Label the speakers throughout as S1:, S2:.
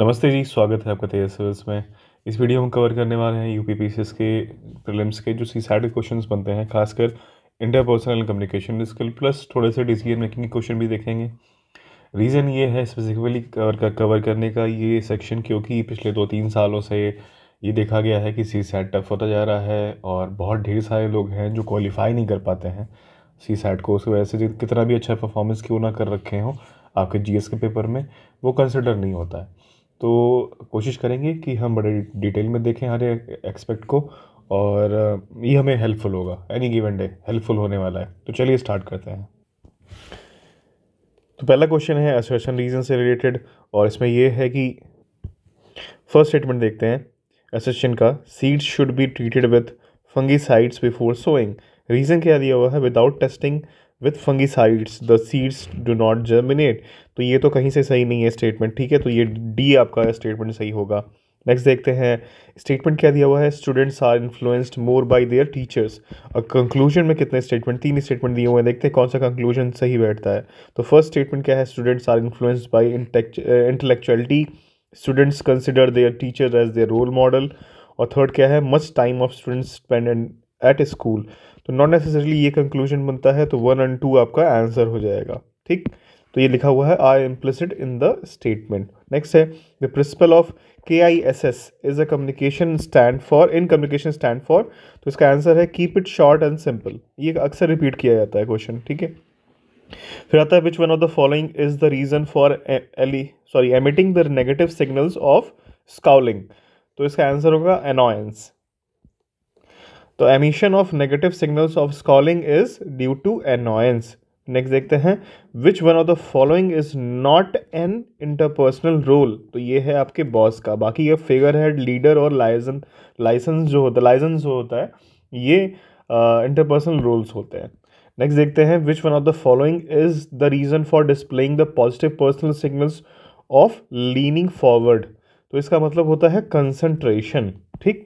S1: नमस्ते जी स्वागत है आपका तेज सर्विस में इस वीडियो में कवर करने वाले हैं U P P C S के प्रिलिम्स के जो सी साइड क्वेश्चन बनते हैं खासकर पर्सनल कम्युनिकेशन स्किल प्लस थोड़े से डिसीजन मेकिंग के क्वेश्चन भी देखेंगे रीज़न ये है स्पेसिफिकली कवर का कवर करने का ये सेक्शन क्योंकि पिछले दो तीन सालों से ये देखा गया है कि सी सैट टफ होता जा रहा है और बहुत ढेर सारे लोग हैं जो क्वालिफाई नहीं कर पाते हैं सी सैट को उसकी वजह से कितना भी अच्छा परफॉर्मेंस क्यों ना कर रखे हों आपके जीएस के पेपर में वो कंसिडर नहीं होता है तो कोशिश करेंगे कि हम बड़े डिटेल में देखें हर एक्सपेक्ट को और ये हमें हेल्पफुल होगा एनी गिवन डे हेल्पफुल होने वाला है तो चलिए स्टार्ट करते हैं तो पहला क्वेश्चन है एसोसिएशन रीजन से रिलेटेड और इसमें यह है कि फर्स्ट स्टेटमेंट देखते हैं एसोसिएशन का seeds should be treated with fungicides before sowing reason क्या दिया हुआ है without testing with fungicides the seeds do not germinate तो ये तो कहीं से सही नहीं है स्टेटमेंट ठीक है तो ये डी आपका स्टेटमेंट सही होगा नेक्स्ट देखते हैं स्टेटमेंट क्या दिया हुआ है students are influenced more by their teachers और कंक्लूजन में कितने स्टेटमेंट तीन स्टेटमेंट दिए हुए हैं देखते हैं कौन सा कंक्लूजन सही बैठता है तो फर्स्ट स्टेटमेंट क्या है students are influenced by intellectuality students consider their teacher as their role model और थर्ड क्या है much time of students spend at school तो नॉट नेसेसरली ये कंक्लूजन बनता है तो वन एंड टू आपका आंसर हो जाएगा ठीक तो ये लिखा हुआ है I implicit in the statement next है the principle of K I S S is a communication stand for in communication stand for तो इसका आंसर है keep it short and simple ये अक्सर रिपीट किया जाता है क्वेश्चन ठीक है फिर आता है which one of the following is the reason for एली sorry emitting the negative signals of scowling तो इसका आंसर होगा एनॉयंस तो emission of negative signals of scowling is due to annoyance next देखते हैं which one of the following is not an interpersonal role तो ये है आपके बॉस का बाकी ये फिगर हेड लीडर और लाइजन लाइसेंस जो होता है लाइसेंस जो होता है ये इंटरपर्सनल uh, रोल्स होते हैं नेक्स्ट देखते हैं which one of the following is the reason for displaying the positive personal signals of leaning forward तो इसका मतलब होता है कंसंट्रेशन ठीक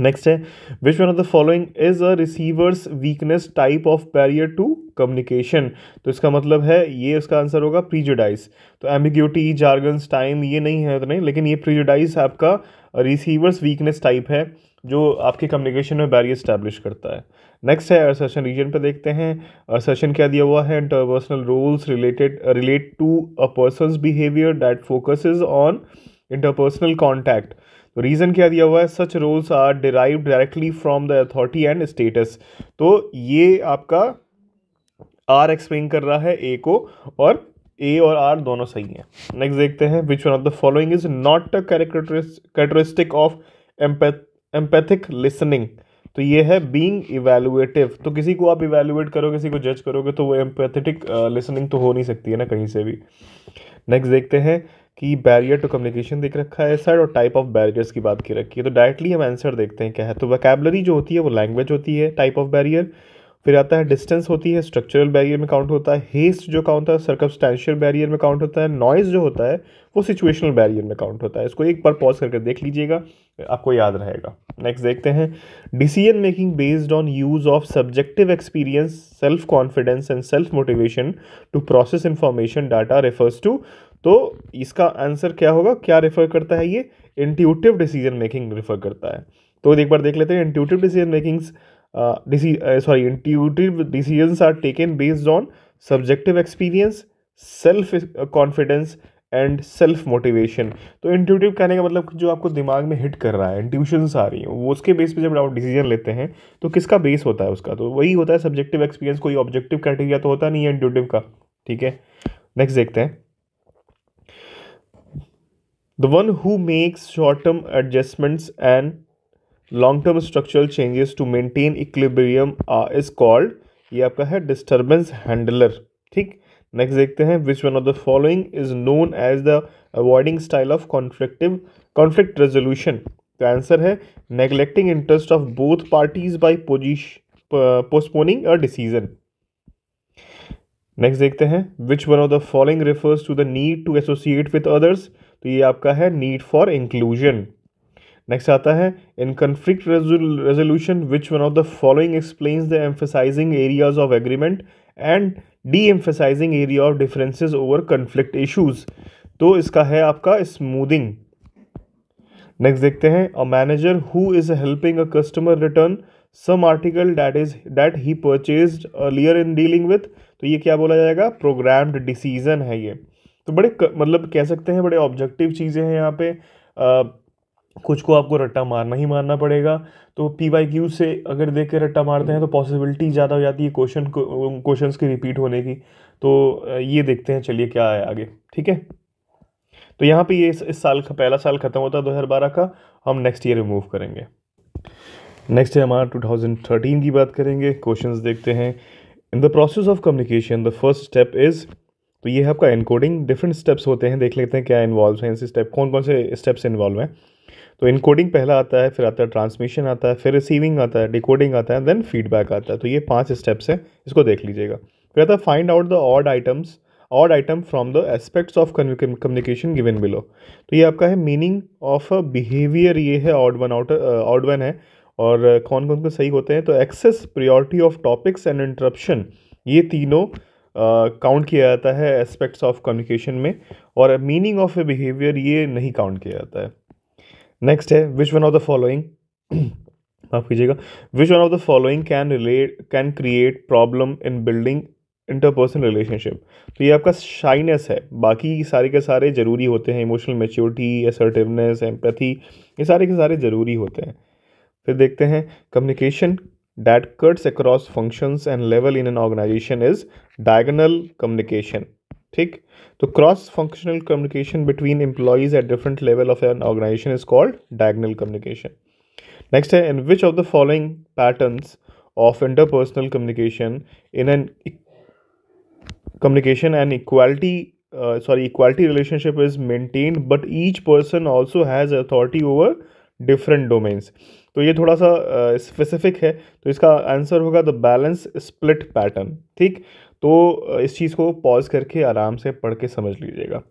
S1: नेक्स्ट है which one of the following is a receivers weakness type of barrier to communication तो इसका मतलब है ये उसका आंसर होगा प्रीजुडाइज तो एम्बिग्यूटी जार्गन्स टाइम ये नहीं है तो नहीं लेकिन ये प्रीजुडाइज आपका रिसीवर्स वीकनेस टाइप है जो आपके कम्युनिकेशन में बैरियर स्टैब्लिश करता है नेक्स्ट है असर्शन रीजन पे देखते हैं असर्शन क्या दिया हुआ है interpersonal rules related relate to a person's behaviour that focuses on interpersonal contact तो रीज़न क्या दिया हुआ है such roles are derive directly from the authority and status तो ये आपका आर एक्सप्लेन कर रहा है ए को और ए और आर दोनों सही हैं नेक्स्ट देखते हैं which one of the following is not a characteristic of empathic listening तो ये है बीइंग इवेलुएटिव तो किसी को आप इवेलुएट करोगे किसी को जज करोगे तो वो एम्पैथेटिक लिसनिंग तो हो नहीं सकती है ना कहीं से भी नेक्स्ट देखते हैं कि बैरियर टू कम्युनिकेशन देख रखा है सर और टाइप ऑफ बैरियर्स की बात की रखी है तो डायरेक्टली हम आंसर देखते हैं क्या है तो वैकेबलरी जो होती है वो लैंग्वेज होती है टाइप ऑफ बैरियर फिर आता है डिस्टेंस होती है स्ट्रक्चरल बैरियर में काउंट होता है हेस्ट जो काउंट होता है सर्कमस्टेंशियल बैरियर में काउंट होता है नॉइज़ जो होता है वो सिचुएशनल बैरियर में काउंट होता है इसको एक बार पॉज करके देख लीजिएगा आपको याद रहेगा नेक्स्ट देखते हैं decision making based on use of subjective experience self confidence and self motivation to process information data refers to तो इसका आंसर क्या होगा क्या रेफर करता है ये इंट्यूटिव डिसीजन मेकिंग रेफर करता है तो एक बार देख लेते हैं intuitive decision makings sorry intuitive decision are taken based on subjective experience self confidence and self motivation तो इंट्यूटिव कहने का मतलब जो आपको दिमाग में हिट कर रहा है इंट्यूशंस आ रही हैं वो उसके बेस पे जब आप डिसीजन लेते हैं तो किसका बेस होता है उसका तो वही होता है सब्जेक्टिव एक्सपीरियंस कोई ऑब्जेक्टिव क्राइटेरिया तो होता नहीं है इंट्यूटिव का ठीक है नेक्स्ट देखते हैं the one who makes short term adjustments and long term structural changes to maintain equilibrium uh, is called ये आपका है डिस्टर्बेंस हैंडलर ठीक नेक्स्ट देखते हैं which one of the following is known as the avoiding style of conflictive conflict resolution तो answer है neglecting interest of both parties by पोजिश postponing a decision next देखते हैं which one of the following refers to the need to associate with others तो ये आपका है need for inclusion next आता है in conflict resolution which one of the following explains the emphasising areas of agreement and de emphasising area of differences over conflict issues तो इसका है आपका स्मूदिंग नेक्स्ट देखते हैं a manager who is helping a customer return some article that is that he purchase earlier in dealing with तो ये क्या बोला जाएगा प्रोग्राम्ड डिसीजन है ये तो बड़े क, मतलब कह सकते हैं बड़े ऑब्जेक्टिव चीज़ें हैं यहाँ पे कुछ को आपको रट्टा मारना ही मारना पड़ेगा तो पी वाई क्यू से अगर देख के रट्टा मारते हैं तो पॉसिबिलिटी ज़्यादा हो जाती है क्वेश्चन क्वेश्चंस के रिपीट होने की तो ये देखते हैं चलिए क्या है आगे ठीक है तो यहाँ पे ये इस, इस साल का पहला साल ख़त्म होता है दो का हम नेक्स्ट ईयर रिमूव करेंगे नेक्स्ट है हमारा थर्टीन की बात करेंगे क्वेश्चंस देखते हैं in the process of communication the first step is तो ये है आपका इनकोडिंग डिफरेंट स्टेप्स होते हैं देख लेते हैं क्या इन्वॉल्व हैं इस स्टेप कौन कौन से स्टेप्स इन्वॉल्व हैं तो इनकोडिंग पहला आता है फिर आता है ट्रांसमिशन आता है फिर रिसीविंग आता है डिकोडिंग आता है देन फीडबैक आता है तो ये पांच स्टेप्स हैं इसको देख लीजिएगा फिर आता है find out the odd items odd item from the aspects of communication given below तो ये आपका है मीनिंग ऑफ बिहेवियर ये है odd one out odd one है और कौन कौन से सही होते हैं तो excess priority of topics and interruption ये तीनों काउंट किया जाता है एस्पेक्ट्स ऑफ कम्युनिकेशन में और मीनिंग ऑफ ए बिहेवियर ये नहीं काउंट किया जाता है नेक्स्ट है which one of the following माफ कीजिएगा which one of the following can relate can create problem in building interpersonal relationship तो ये आपका शाइनेस है बाकी सारे के सारे ज़रूरी होते हैं इमोशनल मेच्योरिटी असर्टिवनेस एम्पैथी ये सारे के सारे ज़रूरी होते हैं फिर देखते हैं communication that cuts across functions and level in an organization is diagonal communication ठीक तो cross functional communication between employees at different level of an organisation is called diagonal communication next है in which of the following patterns of interpersonal communication in an communication an equality uh, sorry equality relationship is maintained but each person also has authority over different domains तो ये थोड़ा सा specific है तो इसका answer होगा the balance split pattern ठीक तो इस चीज़ को पॉज करके आराम से पढ़ के समझ लीजिएगा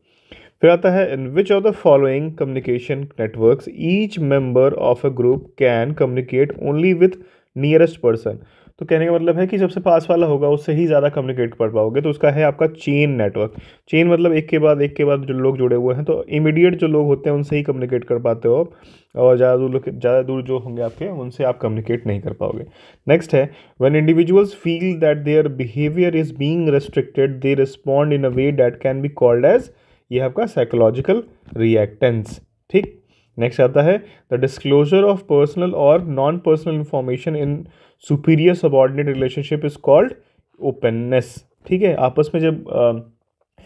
S1: फिर आता है in which of the following communication networks each member of a group can communicate only with nearest person तो कहने का मतलब है कि सबसे पास वाला होगा उससे ही ज़्यादा कम्युनिकेट कर पाओगे तो उसका है आपका चेन नेटवर्क चेन मतलब एक के बाद एक के बाद जो लोग जुड़े हुए हैं तो इमीडिएट जो लोग होते हैं उनसे ही कम्युनिकेट कर पाते हो आप और ज़्यादा दूर ज़्यादा दूर जो होंगे आपके उनसे आप कम्युनिकेट नहीं कर पाओगे नेक्स्ट है when individuals feel that their behaviour is being restricted they respond in a way that can be called as ये आपका साइकोलॉजिकल रिएक्टेंस ठीक नेक्स्ट आता है द डिस्क्लोजर ऑफ पर्सनल और non personal information in superior subordinate relationship is called openness ठीक है आपस में जब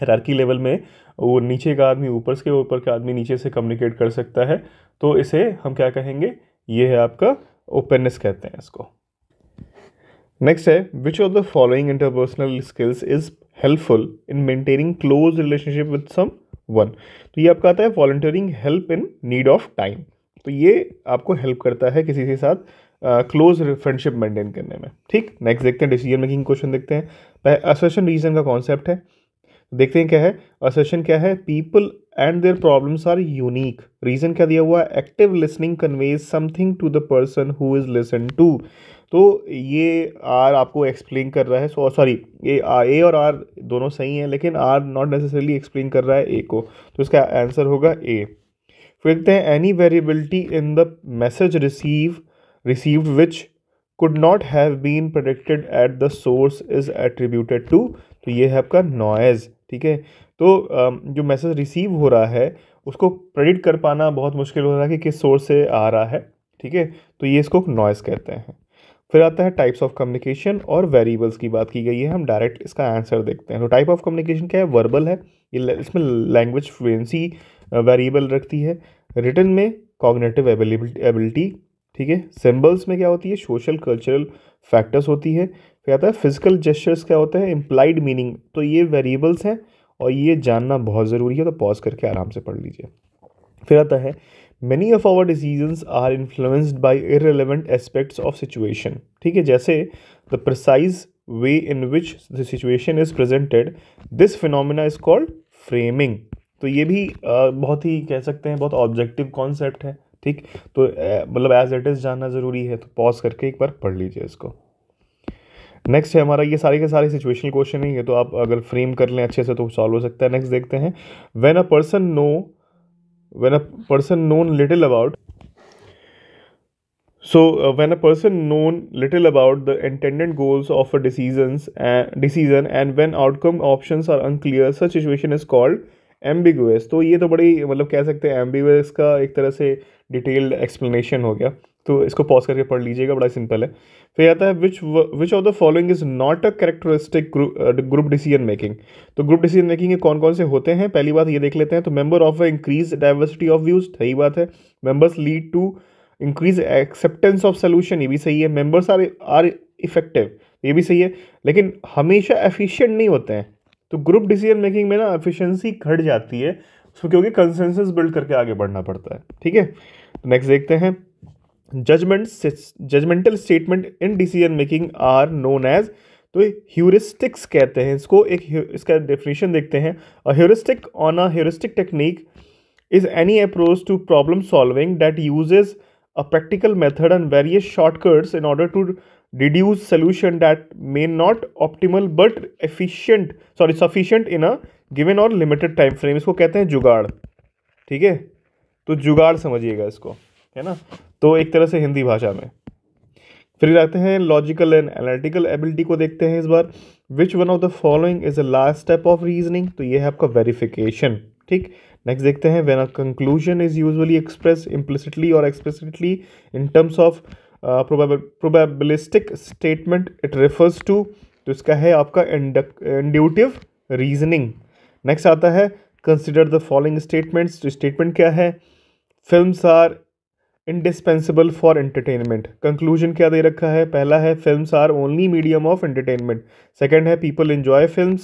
S1: हरारकी लेवल में वो नीचे का आदमी ऊपर के ऊपर का आदमी नीचे से कम्युनिकेट कर सकता है तो इसे हम क्या कहेंगे ये है आपका ओपननेस कहते हैं इसको नेक्स्ट है which of the following interpersonal skills is helpful in maintaining close relationship with someone तो ये आपका आता है volunteering help in need of time तो ये आपको हेल्प करता है किसी के साथ क्लोज फ्रेंडशिप मेंटेन करने में ठीक नेक्स्ट देखते हैं डिसीजन मेकिंग क्वेश्चन देखते हैं असर्शन रीजन का कॉन्सेप्ट है देखते हैं क्या है असेशन क्या है people and their problems are unique reason क्या दिया हुआ है active listening conveys something to the person who is listen to तो ये आर आपको एक्सप्लेन कर रहा है सो सॉरी ये ए और आर दोनों सही हैं लेकिन आर नॉट नेसेसरली एक्सप्लेन कर रहा है ए को तो इसका आंसर होगा ए फिर देखते हैं any variability in the message receive received which could not have been predicted at the source is attributed to तो ये है आपका noise ठीक है तो जो मैसेज रिसीव हो रहा है उसको प्रेडिक्ट कर पाना बहुत मुश्किल हो रहा है कि किस सोर्स से आ रहा है ठीक है तो ये इसको नॉइस कहते हैं फिर आता है टाइप्स ऑफ कम्युनिकेशन और वेरिएबल्स की बात की गई है हम डायरेक्ट इसका आंसर देखते हैं तो टाइप ऑफ कम्युनिकेशन क्या है वर्बल है इसमें लैंग्वेज फ्लुएंसी वेरिएबल रखती है रिटर्न में कॉग्नेटिव एबिलिटी ठीक है सिम्बल्स में क्या होती है सोशल कल्चरल फैक्टर्स होती है फिर आता है फिजिकल जेस्चर्स क्या होते हैं इम्प्लाइड मीनिंग तो ये वेरिएबल्स हैं और ये जानना बहुत ज़रूरी है तो पॉज करके आराम से पढ़ लीजिए फिर आता है many of our decisions are influenced by irrelevant aspects of situation ठीक है जैसे the precise way in which the situation is presented this phenomena is called framing तो ये भी बहुत ही कह सकते हैं बहुत ऑब्जेक्टिव कॉन्सेप्ट है ठीक तो मतलब एज इट इज़ जानना ज़रूरी है तो पॉज करके एक बार पढ़ लीजिए इसको नेक्स्ट है हमारा ये सारे के सारे सिचुएशनल क्वेश्चन ही है तो आप अगर फ्रेम कर लें अच्छे से तो सॉल्व हो सकता है नेक्स्ट देखते हैं when a person know when a person known little about so when a person known little about the the goals of a a decision and when outcome when are unclear such situation is called is तो ये तो बड़ी मतलब कह सकते हैं ambiguous का एक तरह से डिटेल्ड एक्सप्लेनेशन हो गया तो इसको पॉज करके पढ़ लीजिएगा बड़ा सिंपल है फिर आता है which which of the following is not a characteristic group decision making तो ग्रुप डिसीजन मेकिंग के कौन कौन से होते हैं पहली बात ये देख लेते हैं तो member of a increase diversity of views सही बात है members lead to increase acceptance of solution ये भी सही है मेंबर्स आर आर इफेक्टिव ये भी सही है लेकिन हमेशा एफिशिएंट नहीं होते हैं तो ग्रुप डिसीजन मेकिंग में ना एफिशिएंसी घट जाती है सो क्योंकि कंसेंसस बिल्ड करके आगे बढ़ना पड़ता है ठीक है तो नेक्स्ट देखते हैं judgement judgemental statement in decision making are known as तो ह्यूरिस्टिक्स कहते हैं इसको एक इसका डेफिनेशन देखते हैं a heuristic on a heuristic technique is any approach to problem solving that uses a practical method and various shortcuts in order to reduce solution that may not optimal but efficient sorry sufficient in a given or limited time frame इसको कहते हैं जुगाड़ ठीक है तो जुगाड़ समझिएगा इसको है ना तो एक तरह से हिंदी भाषा में फिर जाते हैं लॉजिकल एंड एनालिटिकल एबिलिटी को देखते हैं इस बार which one of the following is a last step of reasoning तो ये है आपका वेरिफिकेशन ठीक नेक्स्ट देखते हैं when a conclusion is usually express implicitly और explicitly in terms of probabilistic statement it refers to तो इसका है आपका इंड्यूटिव रीजनिंग नेक्स्ट आता है कंसिडर द फॉलोइंग स्टेटमेंट्स तो स्टेटमेंट क्या है film are indispensable for entertainment conclusion क्या दे रखा है पहला है film are only medium of entertainment second है पीपल इन्जॉय फिल्म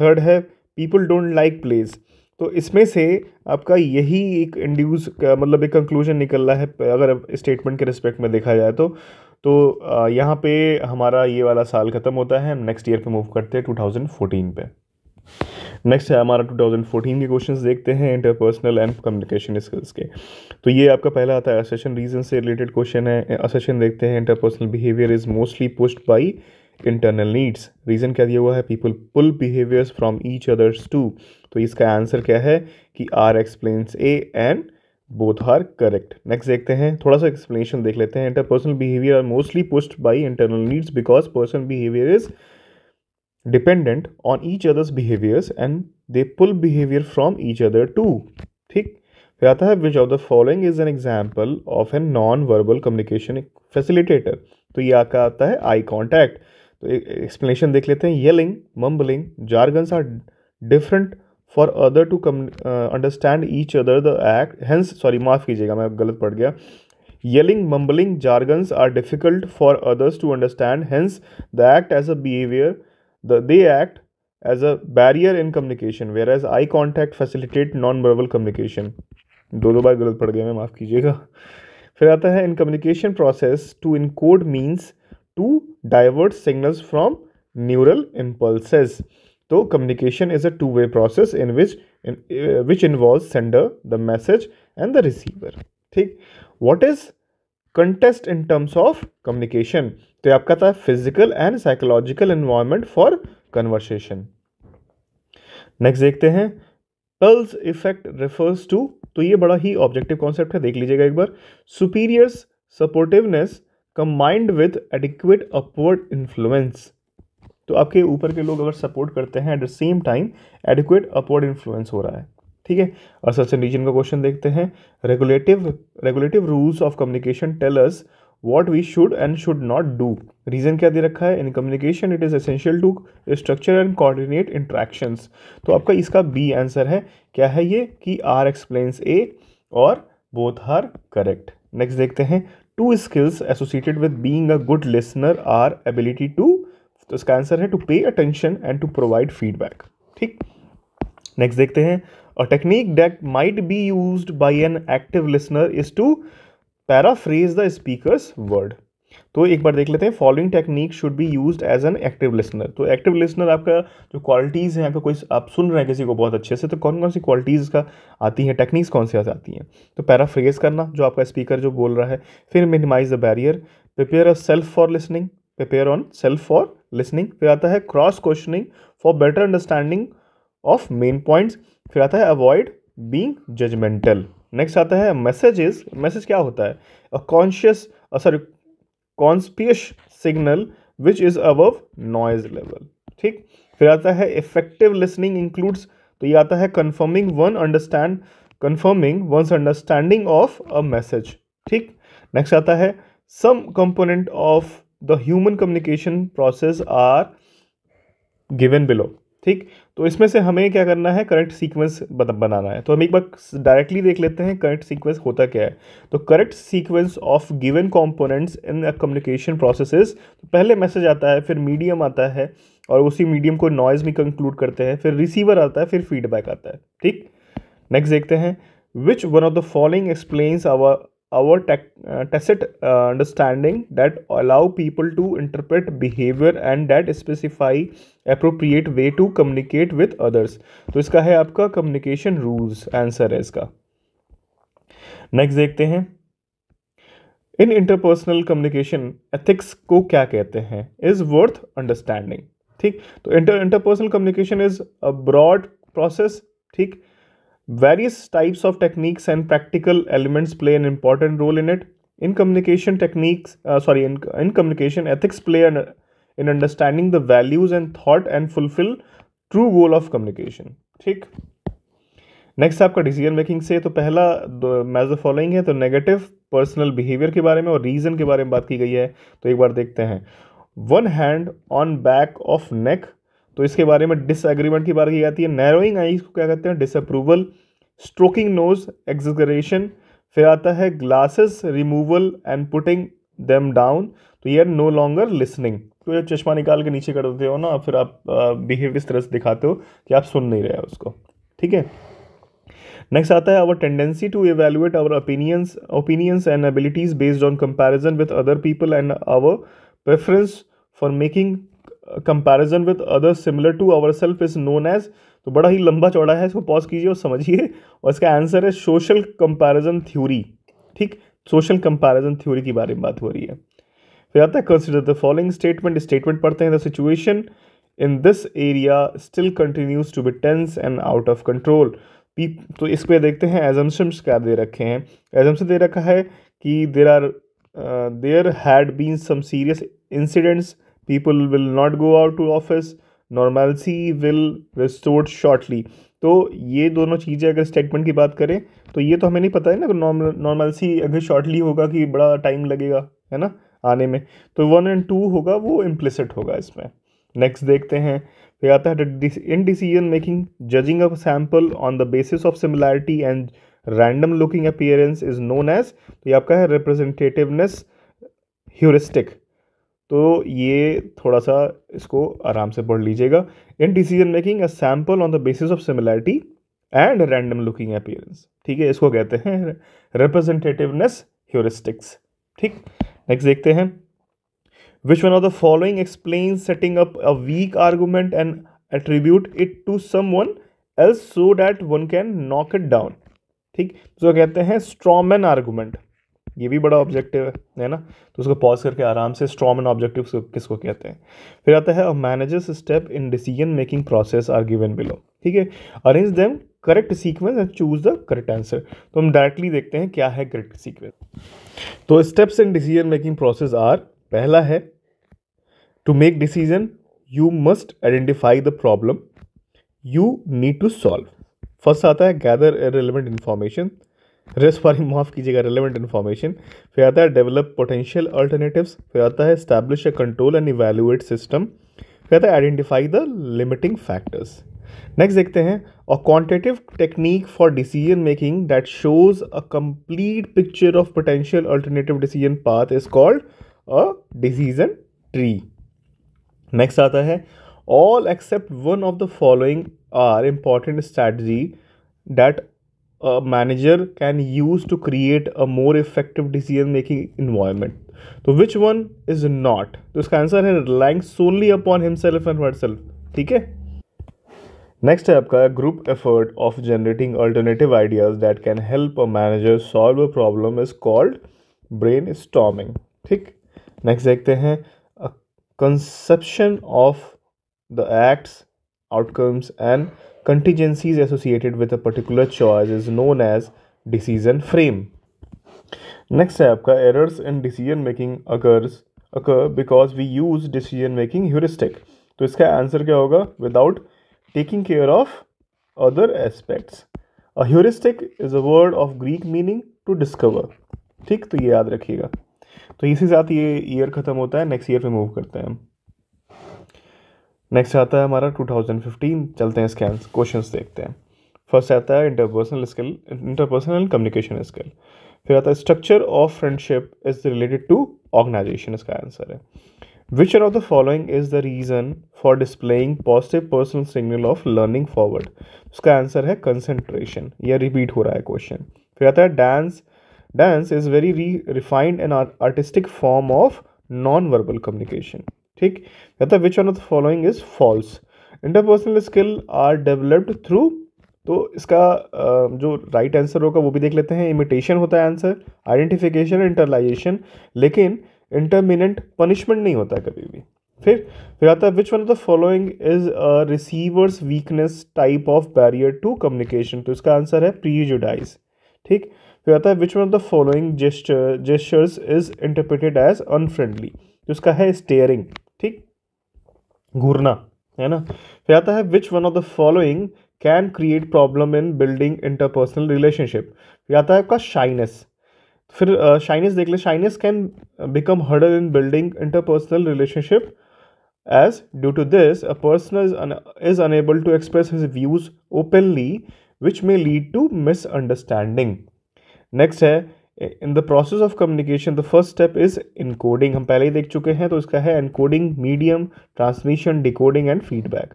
S1: थर्ड है पीपल डोंट लाइक प्लेज़ तो इसमें से आपका यही एक इंड्यूस मतलब एक कंक्लूजन निकल रहा है अगर स्टेटमेंट के रिस्पेक्ट में देखा जाए तो तो यहाँ पे हमारा ये वाला साल ख़त्म होता है हम नेक्स्ट ईयर पे मूव करते हैं 2014 पे नेक्स्ट है हमारा 2014 के क्वेश्चंस देखते हैं इंटरपर्सनल एंड कम्युनिकेशन स्किल्स के तो ये आपका पहला आता है असेशन रीजन से रिलेटेड क्वेश्चन है असेशन देखते हैं interpersonal behaviour is mostly pushed by internal needs reason क्या दिया हुआ है people pull behaviours from each others too तो इसका आंसर क्या है कि R explains A and both are correct next देखते हैं थोड़ा सा एक्सप्लेनेशन देख लेते हैं interpersonal behaviour are mostly pushed by internal needs because personal behaviour is dependent on each others behaviours and they pull behaviour from each other too ठीक फिर आता है which of the following is an example of an non verbal communication facilitator तो ये आका आता है eye contact तो एक्सप्लेनेशन देख लेते हैं yelling mumbling jargons are different for other to come understand each other the act hence sorry माफ़ कीजिएगा मैं गलत पढ़ गया yelling mumbling jargons are difficult for others to understand hence the act as a behaviour the they act as a barrier in communication whereas eye contact facilitate non verbal communication दो दो बार गलत पड़ गया मैं माफ़ कीजिएगा फिर आता है in communication process to encode means to divert signals from neural impulses तो communication is a two way process in which which involve sender the message and the receiver ठीक what is context in terms of communication तो आपका था physical and psychological environment for conversation next देखते हैं pulse effect refers to तो ये बड़ा ही objective concept है देख लीजिएगा एक बार superiors supportiveness combined with adequate upward influence तो आपके ऊपर के लोग अगर सपोर्ट करते हैं at the same time adequate upward influence हो रहा है ठीक है और सबसे नीचे का क्वेश्चन देखते हैं regulative regulative rules of communication tailors what we should and should not do reason क्या दे रखा है in communication it is essential to structure and coordinate interactions तो आपका इसका बी आंसर है क्या है ये कि आर एक्सप्लेन्स ए और बोथ आर करेक्ट नेक्स्ट देखते हैं two skills associated with being a good listener are ability to तो इसका आंसर है to pay attention and to provide feedback ठीक नेक्स्ट देखते हैं a technique that might be use by an active listener is to paraphrase the speaker's word तो एक बार देख लेते हैं following technique should be use as an active listener तो एक्टिव लिसनर आपका जो क्वालिटीज़ हैं आपका कोई आप सुन रहे हैं किसी को बहुत अच्छे से तो कौन कौन सी क्वालिटीज़ का आती हैं टेक्निक्स कौन सी आती हैं तो पैराफ्रेज करना जो आपका स्पीकर जो बोल रहा है फिर minimise the barrier prepare a self for listening prepare on self for listening फिर आता है cross questioning for better understanding of main points फिर आता है अवॉइड बींग जजमेंटल नेक्स्ट आता है मैसेजेस मैसेज क्या होता है a conscious sorry conspicuous signal which is above noise level ठीक फिर आता है इफेक्टिव लिसनिंग इंक्लूड्स तो ये आता है confirming one understand confirming one's understanding of a message ठीक नेक्स्ट आता है some component of the human communication process are given below ठीक तो इसमें से हमें क्या करना है करेक्ट सीक्वेंस बनाना है तो हम एक बार डायरेक्टली देख लेते हैं करेक्ट सीक्वेंस होता क्या है तो correct sequence of given components in a communication processes पहले मैसेज आता है फिर मीडियम आता है और उसी मीडियम को नॉइज में कंक्लूड करते हैं फिर रिसीवर आता है फिर फीडबैक आता है ठीक नेक्स्ट देखते हैं which one of the following explains our our tacit uh, understanding that allow people to interpret behavior and that specify appropriate way to communicate with others तो इसका है आपका communication rules आंसर है इसका नेक्स्ट देखते हैं इन इंटरपर्सनल कम्युनिकेशन एथिक्स को क्या कहते हैं इज वर्थ अंडरस्टैंडिंग ठीक तो inter interpersonal communication is a broad process ठीक Various types of techniques and practical elements play an important role in it. In communication techniques, uh, sorry, in, in communication, ethics play an, in understanding the values and thought and fulfill true goal of communication ठीक next आपका decision making से तो पहला मैज the following है तो negative personal behaviour के बारे में और रीज़न के बारे में बात की गई है तो एक बार देखते हैं one hand on back of neck तो इसके बारे में डिसएग्रीमेंट की बात की जाती है नैरोइंग आई इसको क्या कहते हैं डिसअप्रूवल स्ट्रोकिंग नोज एग्जरेशन फिर आता है glasses removal and putting them down तो ये नो लॉन्गर लिसनिंग तो ये चश्मा निकाल के नीचे कर देते हो ना फिर आप बिहेव इस तरह से दिखाते हो कि आप सुन नहीं रहे उसको ठीक है नेक्स्ट आता है our tendency to evaluate our opinions opinions and abilities based on comparison with other people and our preference for making comparison with other similar to our self is known as तो बड़ा ही लंबा चौड़ा है इसको pause कीजिए और समझिए और इसका आंसर है सोशल कंपैरिजन थ्योरी ठीक सोशल कंपैरिजन थ्योरी के बारे में बात हो रही है फिर आता है consider the following statement statement पढ़ते हैं the situation in this area still continues to be tense and out of control तो इस पर देखते हैं एजम्पन्स क्या दे रखे हैं एजम्स दे रखा है कि there are there had been some serious incidents people will not go out to office normalcy will restore shortly तो ये दोनों चीज़ें अगर स्टेटमेंट की बात करें तो ये तो हमें नहीं पता है ना नॉर्मलसी अगर शॉर्टली होगा कि बड़ा टाइम लगेगा है ना आने में तो वन एंड टू होगा वो इम्प्लिसिट होगा इसमें नेक्स्ट देखते हैं फिर आता है in decision making judging a sample on the basis of similarity and random looking appearance is known as तो ये आपका है रिप्रेजेंटेटिवनेस ह्यूरिस्टिक तो ये थोड़ा सा इसको आराम से पढ़ लीजिएगा in decision making a sample on the basis of similarity and random looking appearance ठीक है इसको कहते हैं रिप्रेजेंटेटिवनेस ह्यूरिस्टिक्स ठीक नेक्स्ट देखते हैं which one of the following explain setting up a weak argument and attribute it to someone else so that one can knock it down ठीक जो कहते हैं स्ट्रॉमैन आर्गूमेंट ये भी बड़ा ऑब्जेक्टिव है है ना तो उसको पॉज करके आराम से स्ट्रॉम एंड ऑब्जेक्टिव किसको कहते हैं फिर आता है managers step in decision making process are given below ठीक है arrange them correct sequence and choose the correct answer तो हम डायरेक्टली देखते हैं क्या है करेक्ट सीक्वेंस तो steps in decision making process are पहला है to make decision you must identify the problem you need to solve first आता है गैदर रिलेवेंट इन्फॉर्मेशन रेस्ट वाली माफ़ कीजिएगा रिलेवेंट इन्फॉर्मेशन फिर आता है डेवलप पोटेंशियल अल्टरनेटिव्स फिर आता है establish a control and evaluate system फिर आता है identify the limiting factors next देखते हैं a quantitative technique for decision making that shows a complete picture of potential alternative decision path is called a decision tree next आता है all except one of the following are important strategies that a manager can use to create a more effective decision making environment तो which one is not तो इसका answer है relying solely upon himself and herself ठीक है next है आपका group effort of generating alternative ideas that can help a manager solve a problem is called brainstorming ठीक next देखते हैं conception of the acts outcomes and contingencies associated with a particular choice is known as decision frame next है आपका errors in decision making occurs occur because we use decision making heuristic तो इसका answer क्या होगा without taking care of other aspects a heuristic is a word of greek meaning to discover ठीक तो ये याद रखिएगा तो इसी साथ ये ईयर ख़त्म होता है नेक्स्ट ईयर पे मूव करते हैं हम नेक्स्ट आता है हमारा 2015 चलते हैं स्कैम्स क्वेश्चन देखते हैं फर्स्ट आता है interpersonal skill interpersonal communication skill फिर आता है structure of friendship is related to organisation इसका आंसर है which are of the following is the reason for displaying positive personal signal of learning forward उसका आंसर है concentration यह repeat हो रहा है क्वेश्चन फिर आता है dance dance is very re refined and artistic form of non verbal communication ठीक या है which one of the following is false interpersonal skill are developed through तो इसका जो राइट आंसर होगा वो भी देख लेते हैं इमिटेशन होता है आंसर आइडेंटिफिकेशन इंटरलाइजेशन लेकिन इंटरमिनेंट पनिशमेंट नहीं होता कभी भी फिर फिर आता है which one of the following is a receivers weakness type of barrier to communication तो इसका आंसर है प्रीजुडाइज ठीक फिर आता है which one of the following gestures is interpreted as unfriendly तो इसका है स्टेयरिंग घूरना है ना फिर आता है which one of the following can create problem in building interpersonal relationship फिर आता है आपका शाइनेस फिर शाइनेस देख ले shyness can become hurdle in building interpersonal relationship as due to this a person is is unable to express his views openly which may lead to misunderstanding next है in the process of communication the first step is encoding हम पहले ही देख चुके हैं तो इसका है encoding medium transmission decoding and feedback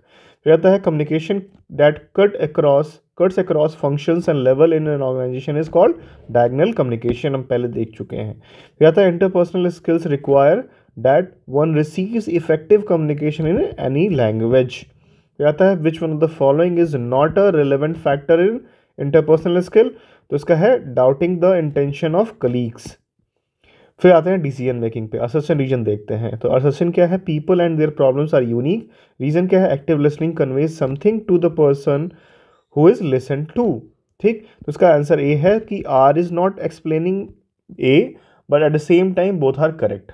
S1: आता है communication that cut across cuts across functions and level in an organisation is called diagonal communication हम पहले देख चुके हैं आता है interpersonal skills require that one receives effective communication in any language आता है which one of the following is not a relevant factor in interpersonal skill तो इसका है doubting the intention of colleagues फिर आते हैं डिसीजन मेकिंग पे assertion reason देखते हैं तो असर्सन क्या है people and their problems are unique reason क्या है active listening conveys something to the person who is listen to ठीक तो इसका आंसर ए है कि R is not explaining A but at the same time both are correct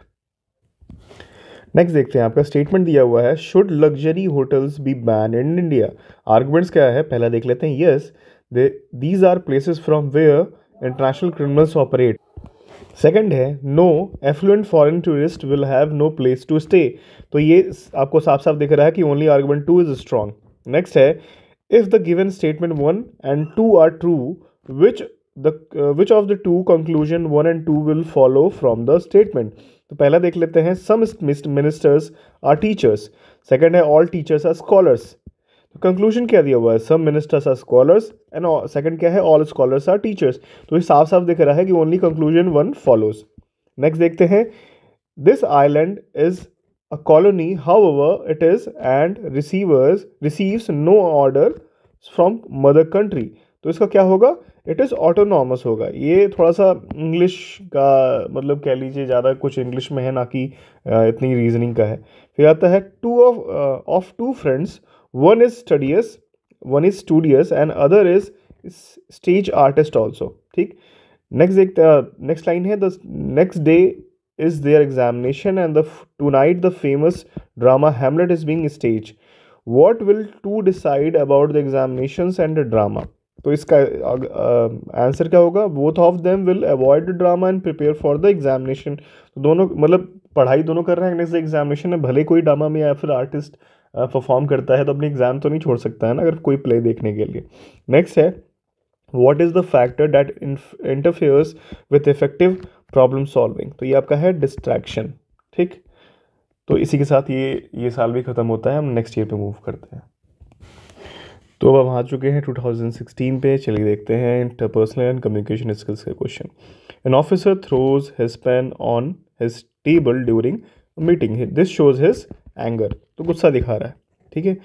S1: next देखते हैं आपका स्टेटमेंट दिया हुआ है should luxury hotels be ban in India arguments क्या है पहला देख लेते हैं yes they these are places from where international criminals operate second है no affluent foreign tourist will have no place to stay तो ये आपको साफ साफ दिख रहा है कि only argument two is strong next है if the given statement one and two are true which the which of the two conclusion one and two will follow from the statement तो पहला देख लेते हैं some ministers are teachers second है all teachers are scholars तो conclusion क्या दिया हुआ है सब ministers are scholars and second क्या है ऑल स्कॉलर्स आर टीचर्स तो ये साफ साफ दिख रहा है कि only conclusion one follows next देखते हैं this island is a colony how it is and receivers receives no order from mother country तो इसका क्या होगा इट इज़ ऑटोनॉमस होगा ये थोड़ा सा इंग्लिश का मतलब कह लीजिए ज़्यादा कुछ इंग्लिश में है ना कि इतनी रीजनिंग का है फिर आता है two of of two friends one is studious one is studious and other is stage artist also ठीक नेक्स्ट एक नेक्स्ट uh, लाइन है the next day is their examination and the tonight the famous drama Hamlet is being stage what will two decide about the examination and the drama तो इसका answer uh, क्या होगा both of them will avoid drama and prepare for the examination तो दोनों मतलब पढ़ाई दोनों कर रहे हैं नेक्स्ट एग्जामिनेशन है भले कोई ड्रामा में या फिर आर्टिस्ट परफॉर्म करता है तो अपनी एग्ज़ाम तो नहीं छोड़ सकता है ना अगर कोई प्ले देखने के लिए नेक्स्ट है what is the factor that interferes with effective problem solving तो ये आपका है डिस्ट्रैक्शन ठीक तो इसी के साथ ये ये साल भी ख़त्म होता है हम नेक्स्ट ईयर पे मूव करते हैं तो अब हम आ चुके हैं 2016 पे चलिए देखते हैं इंटरपर्सनल एंड कम्युनिकेशन स्किल्स के question an officer throws his pen on his table during meeting this shows his anger तो गुस्सा दिखा रहा है ठीक है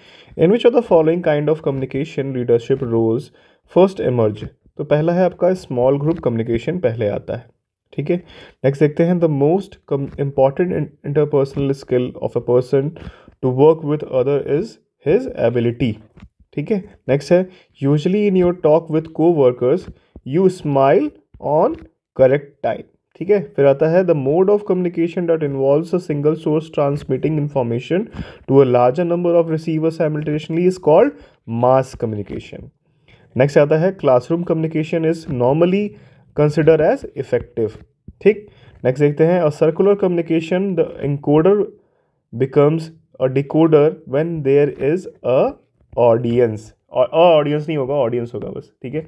S1: in which of the following kind of communication leadership roles first emerge तो पहला है आपका स्मॉल ग्रुप कम्युनिकेशन पहले आता है ठीक है नेक्स्ट देखते हैं the most important interpersonal skill of a person to work with other is his ability ठीक है नेक्स्ट है usually in your talk with coworkers you smile on correct time ठीक है फिर आता है the mode of communication that involve a single source transmitting information to a larger number of receiver simultaneously is called mass communication next आता है classroom communication is normally consider as effective ठीक next देखते हैं a circular communication the encoder becomes a decoder when there is a audience audience नहीं होगा audience होगा बस ठीक है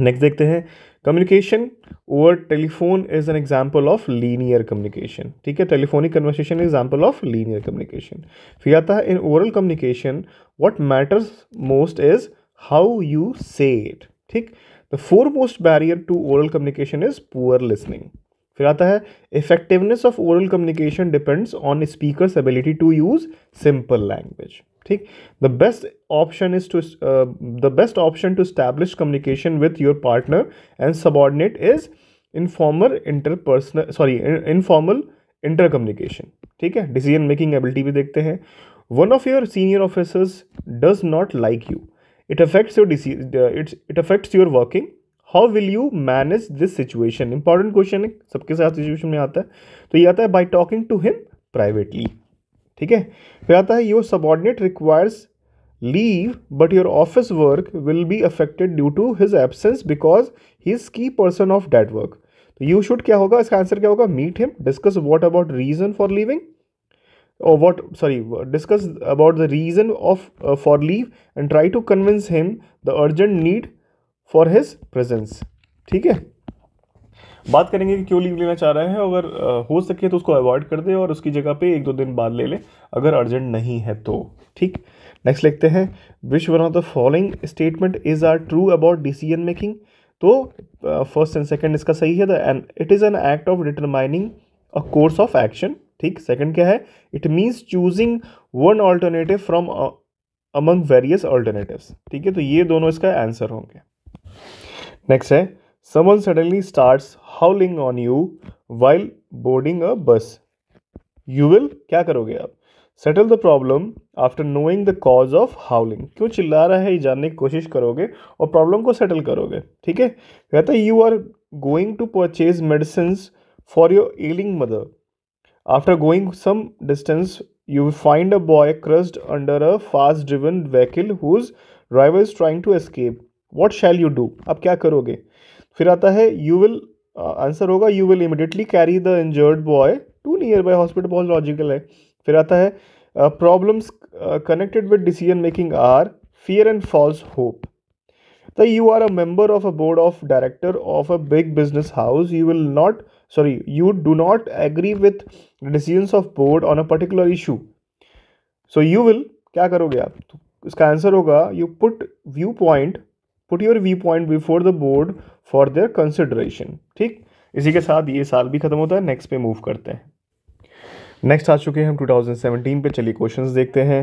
S1: नेक्स्ट देखते हैं communication over telephone is an example of linear communication ठीक है telephonic conversation example of linear communication फिर आता है in oral communication what matters most is how you say it ठीक the foremost barrier to oral communication is poor listening फिर आता है effectiveness of oral communication depends on speakers ability to use simple language ठीक the best option is to the best option to establish communication with your partner and subordinate is informal interpersonal sorry informal inter communication ठीक है decision making ability भी देखते हैं one of your senior officers does not like you it affects your disease it's it affects your working how will you manage this situation important question है सबके साथ situation में आता है तो ये आता है by talking to him privately ठीक है फिर आता है your subordinate requires leave but your office work will be affected due to his absence because he is key person of that work तो यू शुड क्या होगा इसका आंसर क्या होगा meet him discuss what about reason for leaving or what sorry discuss about the reason of uh, for leave and try to convince him the urgent need for his presence ठीक है बात करेंगे कि क्यों leave लेना चाह रहे हैं अगर हो सके तो उसको अवॉइड कर दे और उसकी जगह पे एक दो दिन बाद ले लें अगर अर्जेंट नहीं है तो ठीक नेक्स्ट लिखते हैं which one of the following statement is are true about decision making तो फर्स्ट एंड सेकेंड इसका सही है and it is an act of determining a course of action ठीक सेकेंड क्या है it means choosing one alternative from among various alternative ठीक है तो ये दोनों इसका आंसर होंगे नेक्स्ट है Someone suddenly starts howling on you while boarding a bus. You will क्या करोगे आप settle the problem after knowing the cause of howling क्यों चिल्ला रहा है ये जानने की कोशिश करोगे और प्रॉब्लम को सेटल करोगे ठीक है कहता है you are going to purchase medicine for your ailing mother after going some distance you find a boy crushed under a fast driven vehicle whose driver is trying to escape what shall you do अब क्या करोगे फिर आता है you will answer होगा you will immediately carry the injured boy to nearby hospital बहुत logical है फिर आता है problems connected with decision making are fear and false hope the you are a member of a board of director of a big business house you will not sorry you do not agree with decision of board on a particular issue so you will क्या करोगे आप तो इसका answer होगा you put view point put your view point before the board for their consideration ठीक इसी के साथ ये साल भी खत्म होता है नेक्स्ट पे मूव करते हैं नेक्स्ट आ चुके हैं हम 2017 पे चलिए क्वेश्चंस देखते हैं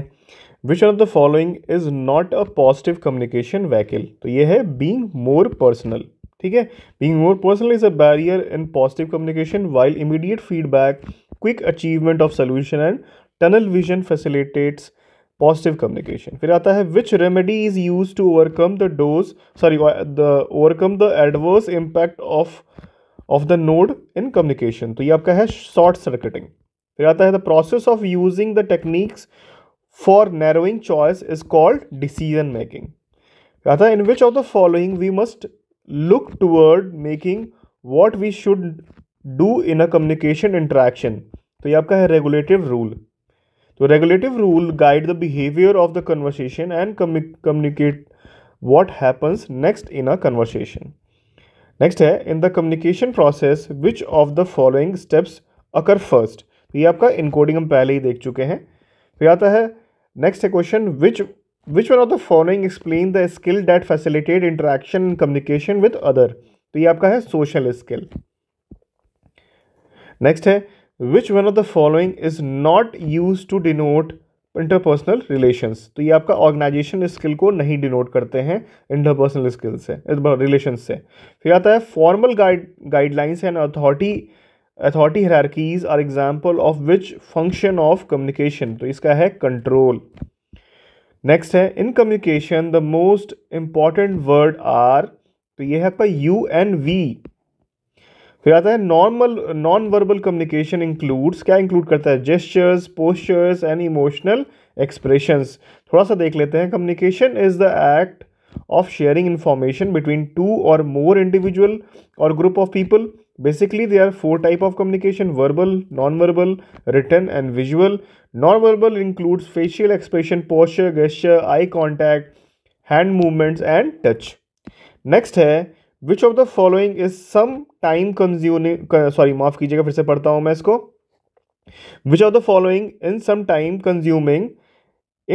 S1: which of the following is not a positive communication vehicle तो ये है बींग मोर पर्सनल ठीक है being more personal is a barrier in positive communication while immediate feedback quick achievement of solution and tunnel vision facilitates positive communication फिर आता है which remedy is use to overcome the dose sorry the overcome the adverse impact of of the noise in communication तो ये आपका है short circuiting फिर आता है the process of using the techniques for narrowing choice is called decision making आता है in which of the following we must look toward making what we should do in a communication interaction तो ये आपका है regulative rule तो regulative rule guide the behaviour of the conversation and communicate what happens next in a conversation next है in the communication process which of the following steps occur first ये आपका encoding हम पहले ही देख चुके हैं फिर तो आता है नेक्स्ट है question which which one of the following explain the skill that facilitate interaction in communication with other तो ये आपका है सोशल स्किल नेक्स्ट है which one of the following is not use to denote interpersonal relations तो ये आपका organisation skill को नहीं डिनोट करते हैं इंटरपर्सनल स्किल से रिलेशन से फिर आता है formal guide guidelines and authority authority hierarchies are example of which function of communication तो इसका है कंट्रोल नेक्स्ट है in communication the most important word are तो ये है आपका यू एंड वी फिर आता है normal non verbal communication includes क्या इंक्लूड करता है gestures postures and emotional expression थोड़ा सा देख लेते हैं communication is the act of sharing information between two और मोर इंडिविजुअल और group of people basically they are four type of communication verbal non verbal written and visual non verbal includes facial expression posture gesture eye contact hand movements and touch next है which of the following is some time consuming sorry माफ कीजिएगा फिर से पढ़ता हूं मैं इसको which of the following in some time consuming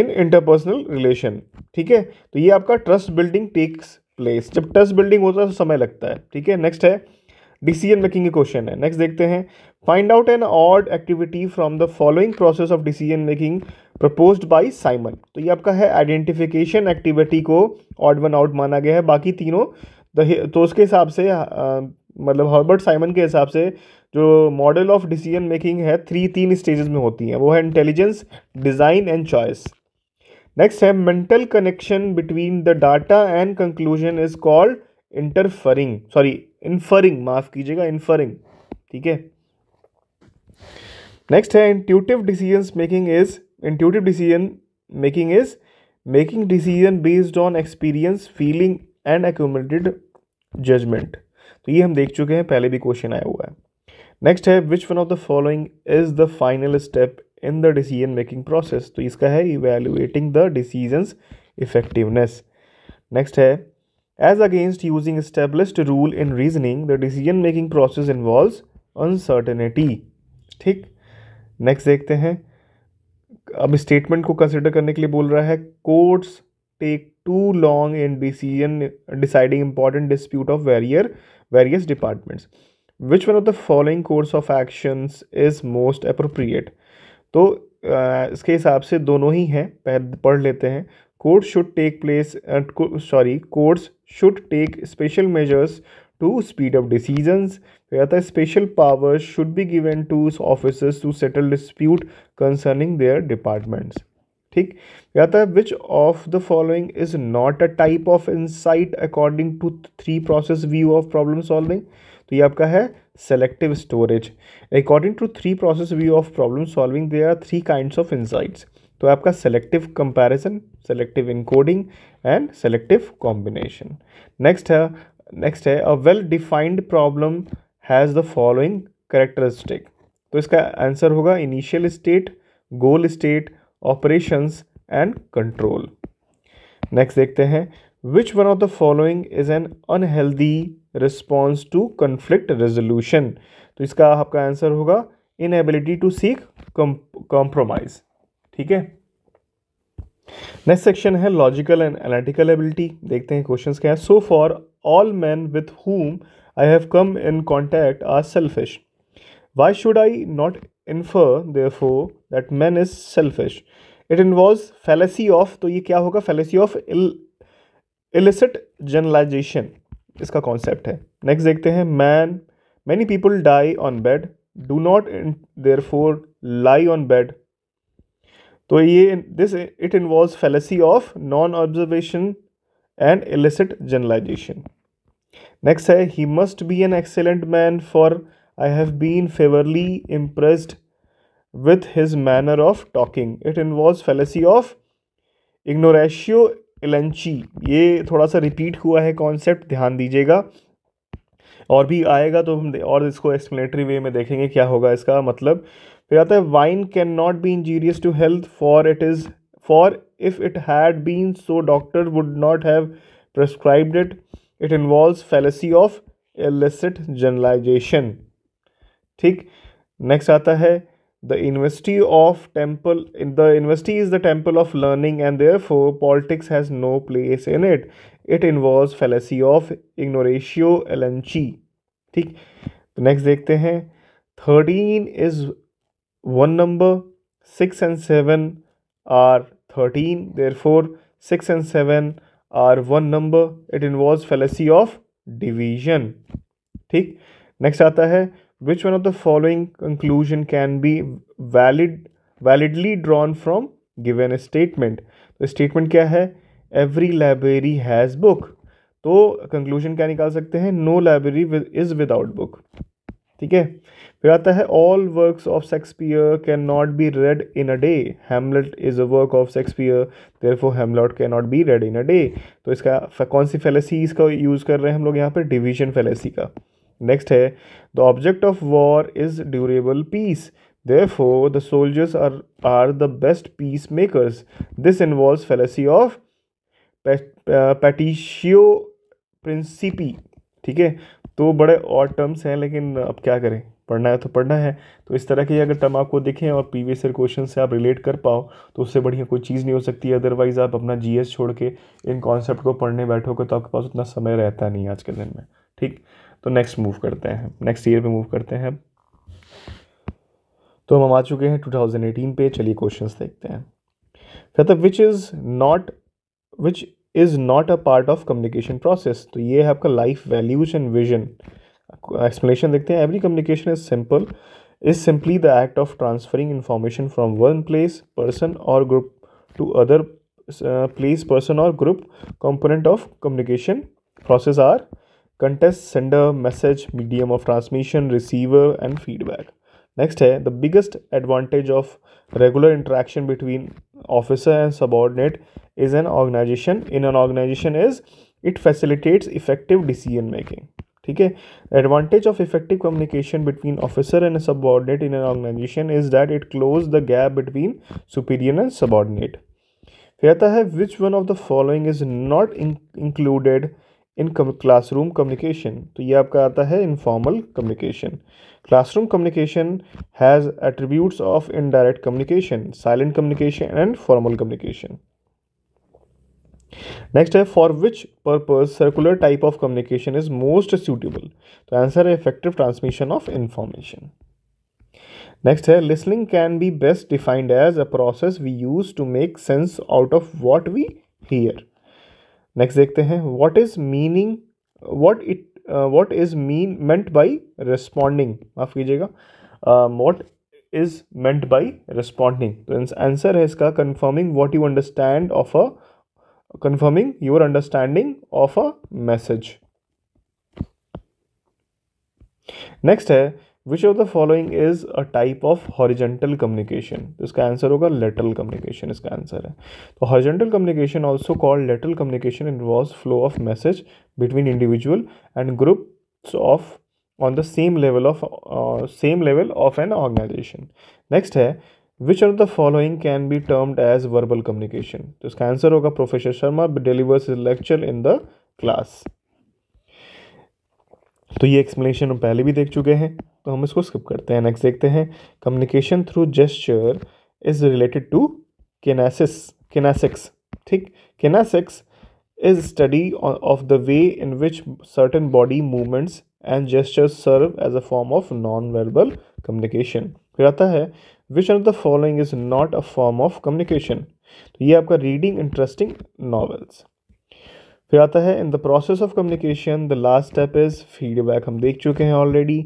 S1: in interpersonal relation ठीक है तो ये आपका ट्रस्ट बिल्डिंग टेक्स प्लेस जब ट्रस्ट बिल्डिंग होता है तो समय लगता है ठीक है नेक्स्ट है डिसीजन मेकिंग के क्वेश्चन है नेक्स्ट देखते हैं find out an odd activity from the following process of decision making propose by Simon तो ये आपका है आइडेंटिफिकेशन एक्टिविटी को ऑड वन आउट माना गया है बाकी तीनों तो उसके हिसाब से आ, मतलब हॉर्बर्ट साइमन के हिसाब से जो मॉडल ऑफ डिसीजन मेकिंग है थ्री तीन स्टेजेस में होती हैं वो है intelligence design and choice next है mental connection between the data and conclusion is called interfering sorry inferring माफ़ कीजिएगा इनफरिंग ठीक है नेक्स्ट है intuitive decision making is intuitive decision making is making decision based on experience feeling and accumulated judgement तो ये हम देख चुके हैं पहले भी क्वेश्चन आया हुआ है नेक्स्ट है which one of the following is the final step in the decision making process तो इसका है evaluating the decision effectiveness next है as against using established rule in reasoning the decision making process involve uncertainty ठीक next देखते हैं अब statement को consider करने के लिए बोल रहा है courts take too long in decision deciding important dispute of various various departments which one of the following course of action is most appropriate तो इसके हिसाब से दोनों ही हैं पढ़ लेते हैं court should take place sorry courts should take special measures to speed of decision कहता है special powers should be given to officers to settle dispute concerning their departments ठीक कहता है which of the following is not a type of insight according to three process view of problem solving तो ये आपका है selective storage according to three process view of problem solving they are three kind of insights तो आपका selective comparison selective encoding and selective combination next है next है a well defined problem has the following characteristic तो इसका answer होगा initial state goal state operations and control next देखते हैं which one of the following is an unhealthy response to conflict resolution तो इसका आपका आंसर होगा inability to seek compromise ठीक है नेक्स्ट सेक्शन है लॉजिकल एंड एनालिटिकल एबिलिटी देखते हैं क्वेश्चंस क्या है so for all man with whom I have come in contact are selfish why should I not infer therefore that man is selfish it involves fallacy of तो ये क्या होगा fallacy of ill illicit generalization इसका concept है next देखते हैं man many people die on bed do not therefore lie on bed तो ये this it involve fallacy of non observation and illicit generalization next है he must be an excellent man for I have been favourably impressed with his manner of talking. It involves fallacy of ignoratio इलेंची ये थोड़ा सा repeat हुआ है concept ध्यान दीजिएगा और भी आएगा तो हम और इसको एक्सप्लेनेटरी वे में देखेंगे क्या होगा इसका मतलब फिर आता है wine can not be injurious to health for it is for if it had been so doctor would not have prescribed it it involve fallacy of illicit generalization ठीक नेक्स्ट आता है The university of temple in the university is the temple of learning and therefore politics has no place in it. It involves fallacy of ignoratio elenchi. ठीक तो next देखते हैं thirteen is one number six and seven are thirteen therefore six and seven are one number it involve fallacy of division ठीक next आता है which one of the following conclusion can be valid validly drawn from given a statement the statement kya hai every library has book तो conclusion क्या निकाल सकते हैं no library is without book ठीक है फिर आता है all work of Shakespeare can not be read in a day Hamlet is a work of Shakespeare therefore Hamlet can not be read in a day तो इसका कौन सी fallacy इसका use कर रहे हैं हम लोग यहाँ पर डिवीजन फैलेसी का नेक्स्ट है the object of war is durable peace therefore the soldiers are are the best peace makers this involve fallacy of पैटिशियो प्रिंसिपी ठीक है तो बड़े और टर्म्स हैं लेकिन अब क्या करें पढ़ना है तो पढ़ना है तो इस तरह के अगर टर्म आपको दिखें और प्रीवियस ईयर क्वेश्चन से आप रिलेट कर पाओ तो उससे बढ़िया कोई चीज़ नहीं हो सकती है अदरवाइज़ आप अपना एस छोड़ के इन कॉन्सेप्ट को पढ़ने बैठोगे तो आपके पास उतना समय रहता नहीं आज के दिन में ठीक तो नेक्स्ट मूव करते हैं नेक्स्ट ईयर पे मूव करते हैं तो हम आ चुके हैं 2018 पे चलिए क्वेश्चंस देखते हैं कहते which is not which is not a part of communication process तो ये है आपका life values and vision explanation देखते हैं every communication is simple is simply the act of transferring information from one place person और group to other place person और group component of communication process are contest sender message medium of transmission receiver and feedback next है the biggest advantage of regular interaction between officer and subordinate is an organization in an organization is it facilitates effective decision making ठीक है advantage of effective communication between officer and in in an organisation is that it close the gap between superior and Here फिर आता है which one of the following is not included in classroom communication तो ये आपका आता है informal communication classroom communication has attributes of indirect communication silent communication and formal communication next है for which purpose circular type of communication is most suitable तो answer है effective transmission of information next है listening can be best defined as a process we use to make sense out of what we hear next देखते हैं what is meaning what it what is mean meant by responding माफ कीजिएगा what is meant by responding तो answer है इसका confirming what you understand of a confirming your understanding of a message next है which of the following is a type of horizontal communication तो इसका answer होगा lateral communication इसका answer है तो horizontal communication also called lateral communication involve flow of message between individual and group of on the same level of same level of an organization next है which of the following can be termed as verbal communication तो इसका answer होगा professor Sharma delivers is lecture in the class तो ये explanation हम पहले भी देख चुके हैं तो हम इसको स्किप करते हैं नेक्स्ट देखते हैं communication through gesture is related to kinesis kinesics ठीक kinesics is study of the way in which certain body movements and gestures serve as a form of non verbal communication फिर आता है which are the following is not a form of communication तो ये आपका reading interesting novels फिर आता है in the process of communication the last step is feedback हम देख चुके हैं already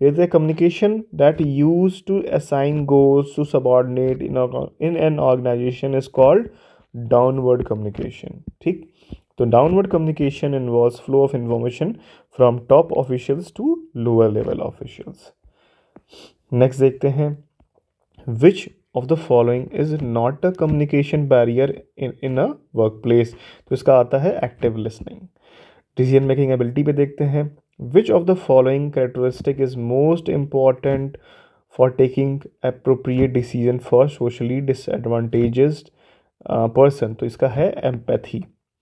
S1: is a communication that used to assign goals to subordinate in, a, in an organization is called downward communication ठीक तो downward communication involves flow of information from top officials to lower level officials next देखते हैं which of the following is not a communication barrier in a work place तो इसका आता है active listening decision making ability पे देखते हैं which of the following characteristic is most important for taking appropriate decision for socially disadvantaged person uh, तो इसका है एम्पैथी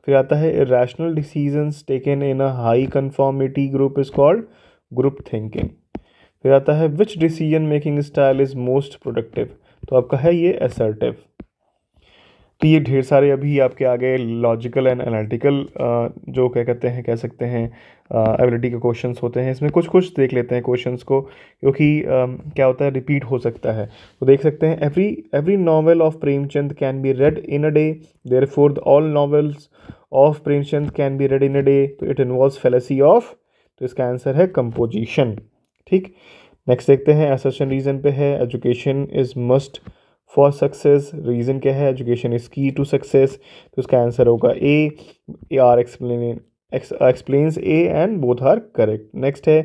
S1: फिर आता है irrational decisions taken in a high conformity group is called group thinking फिर आता है which decision making style is most productive तो आपका है ये असर्टिव तो ये ढेर सारे अभी आपके आगे लॉजिकल एंड एनालिटिकल जो कह कहते हैं कह सकते हैं एबिलिटी के क्वेश्चन होते हैं इसमें कुछ कुछ देख लेते हैं क्वेश्चन को क्योंकि क्या होता है रिपीट हो सकता है तो देख सकते हैं every every novel of Premchand can be read in a day therefore all novels of Premchand can be read in a day तो इट इन्वॉल्व फेलेसी ऑफ तो इसका आंसर है कंपोजिशन ठीक नेक्स्ट देखते हैं एसेशन रीज़न पे है education is must for success reason क्या है education is key to success तो इसका आंसर होगा A R explain Uh, explains A and both are correct. Next है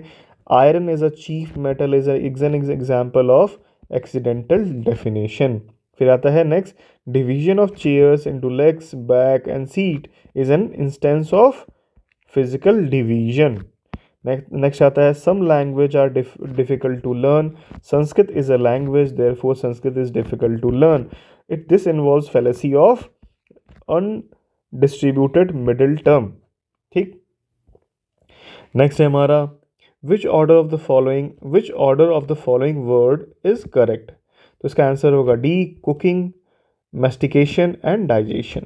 S1: iron is a chief metal is an example of accidental definition. फिर आता next division of chairs into legs, back and seat is an instance of physical division. Next next some language are difficult to learn. Sanskrit is a language therefore Sanskrit is difficult to learn. It this involves fallacy of undistributed middle term. ठीक next है हमारा which order of the following which order of the following word is correct तो इसका answer होगा D cooking mastication and digestion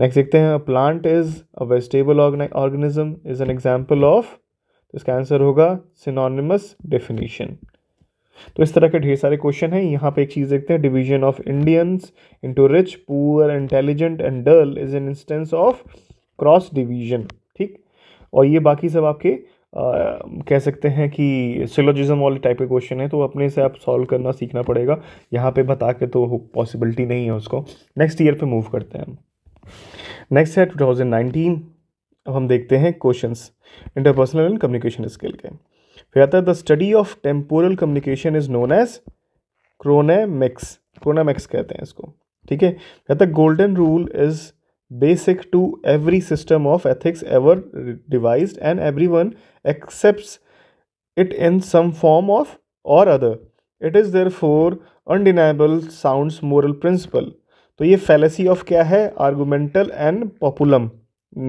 S1: next देखते हैं plant is a vegetable organism is an example of तो इसका आंसर होगा सिनोनिमस डेफिनेशन तो इस तरह के ढेर सारे क्वेश्चन हैं यहाँ पे एक चीज़ देखते हैं division of Indians into rich poor intelligent and dull is an instance of cross division ठीक और ये बाकी सब आपके आ, कह सकते हैं कि सिलोजिज्म वाले टाइप के क्वेश्चन है तो अपने से आप सॉल्व करना सीखना पड़ेगा यहाँ पे बता के तो पॉसिबिलिटी नहीं है उसको नेक्स्ट ईयर पे मूव करते हैं नेक्स्ट है 2019 अब हम देखते हैं questions interpersonal and communication skill के फिर आता है the study of temporal communication is known as chronemics chronemics कहते हैं इसको ठीक है कहता है golden rule is basic to every system of ethics ever devised and everyone accepts it in some form of or other it is therefore undeniable sounds moral principle तो ये fallacy of क्या है आर्गूमेंटल एंड पॉपुलम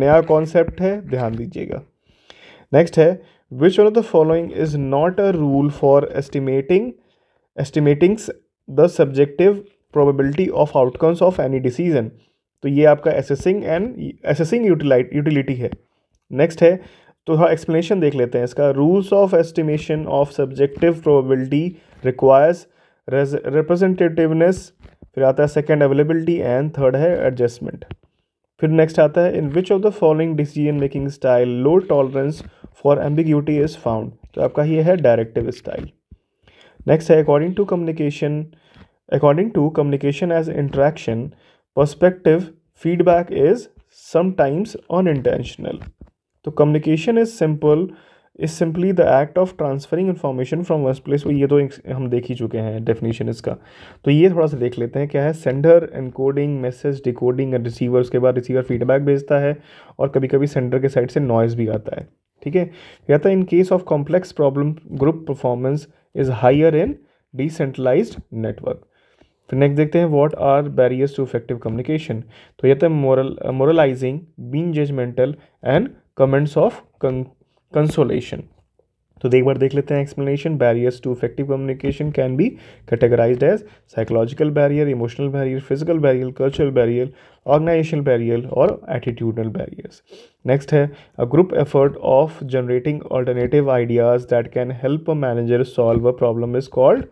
S1: नया concept है ध्यान दीजिएगा next है which one of the following is not a rule for estimating estimatings the subjective probability of outcomes of any decision तो ये आपका assessing and assessing utility utility है नेक्स्ट है तो थोड़ा हाँ, एक्सप्लेनेशन देख लेते हैं इसका rules of estimation of subjective probability requires representativeness फिर आता है सेकेंड अवेलेबिलिटी एंड थर्ड है एडजस्टमेंट फिर नेक्स्ट आता है in which of the following decision making style low tolerance for ambiguity is found तो आपका ये है डायरेक्टिव स्टाइल नेक्स्ट है according to communication according to communication as interaction perspective feedback is sometimes intentional तो communication is simple is simply the act of transferring information from verse place ये तो हम देख ही चुके हैं डेफिनेशन इसका तो ये थोड़ा सा देख लेते हैं क्या है sender encoding message decoding and receiver उसके बाद रिसीवर फीडबैक भेजता है और कभी कभी सेंडर के साइड से नॉइज़ भी आता है ठीक है या तो in case of complex problem group performance is higher in decentralise network फिर नेक्स्ट देखते हैं what are barriers to effective communication तो ये था moral moralising being judgmental and comments of consolation तो एक बार देख लेते हैं explanation barriers to effective communication can be categorise as psychological barrier emotional barrier physical barrier cultural barrier organisational barrier और एटीट्यूडनल बैरियर्स नेक्स्ट है a group effort of generating alternative ideas that can help a manager solve a problem is called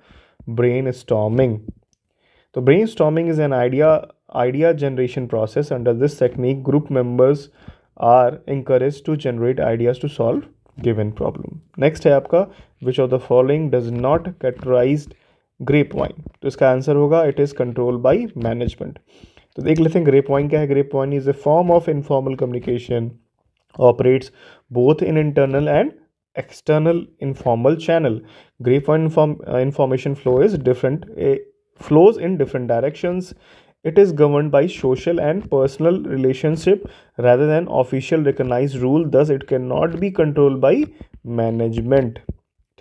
S1: brainstorming So brainstorming is an idea idea generation process. Under this technique, group members are encouraged to generate ideas to solve given problem. Next है आपका which of the following does not categorized grapevine तो its answer होगा it is control by management तो देख लेते हैं grapevine क्या है grapevine is a form of informal communication operates both in internal external informal channel grapevine inform, uh, information flow is different eh, flows in different directions. It is governed by social and personal relationship rather than official recognized rule. Thus, it cannot be controlled by management.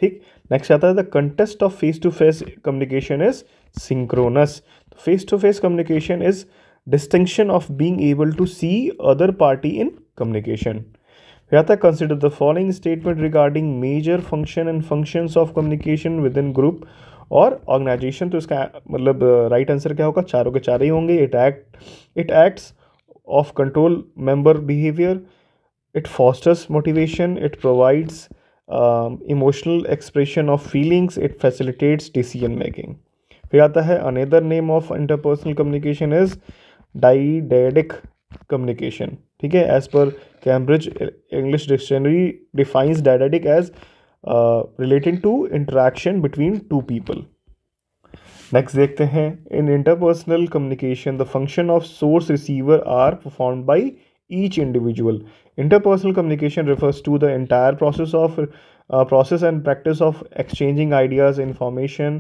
S1: ठीक next आता है the contest of face to face communication is synchronous face to face communication is distinction of being able to see other party in communication फिर आता है consider the following statement regarding major function and functions of communication within group और organisation तो इसका मतलब right answer क्या होगा चारों के चार ही होंगे it act it acts of control member behaviour it fosters motivation it provides emotional expression of feelings it facilitates decision making फिर आता है another name of interpersonal communication is dyadic communication ठीक है as per Cambridge English dictionary defines dyadic as uh, relating to interaction between two people Next, देखते हैं in interpersonal communication the function of source receiver are performed by each individual interpersonal communication refers to the entire process of uh, process and practice of exchanging ideas information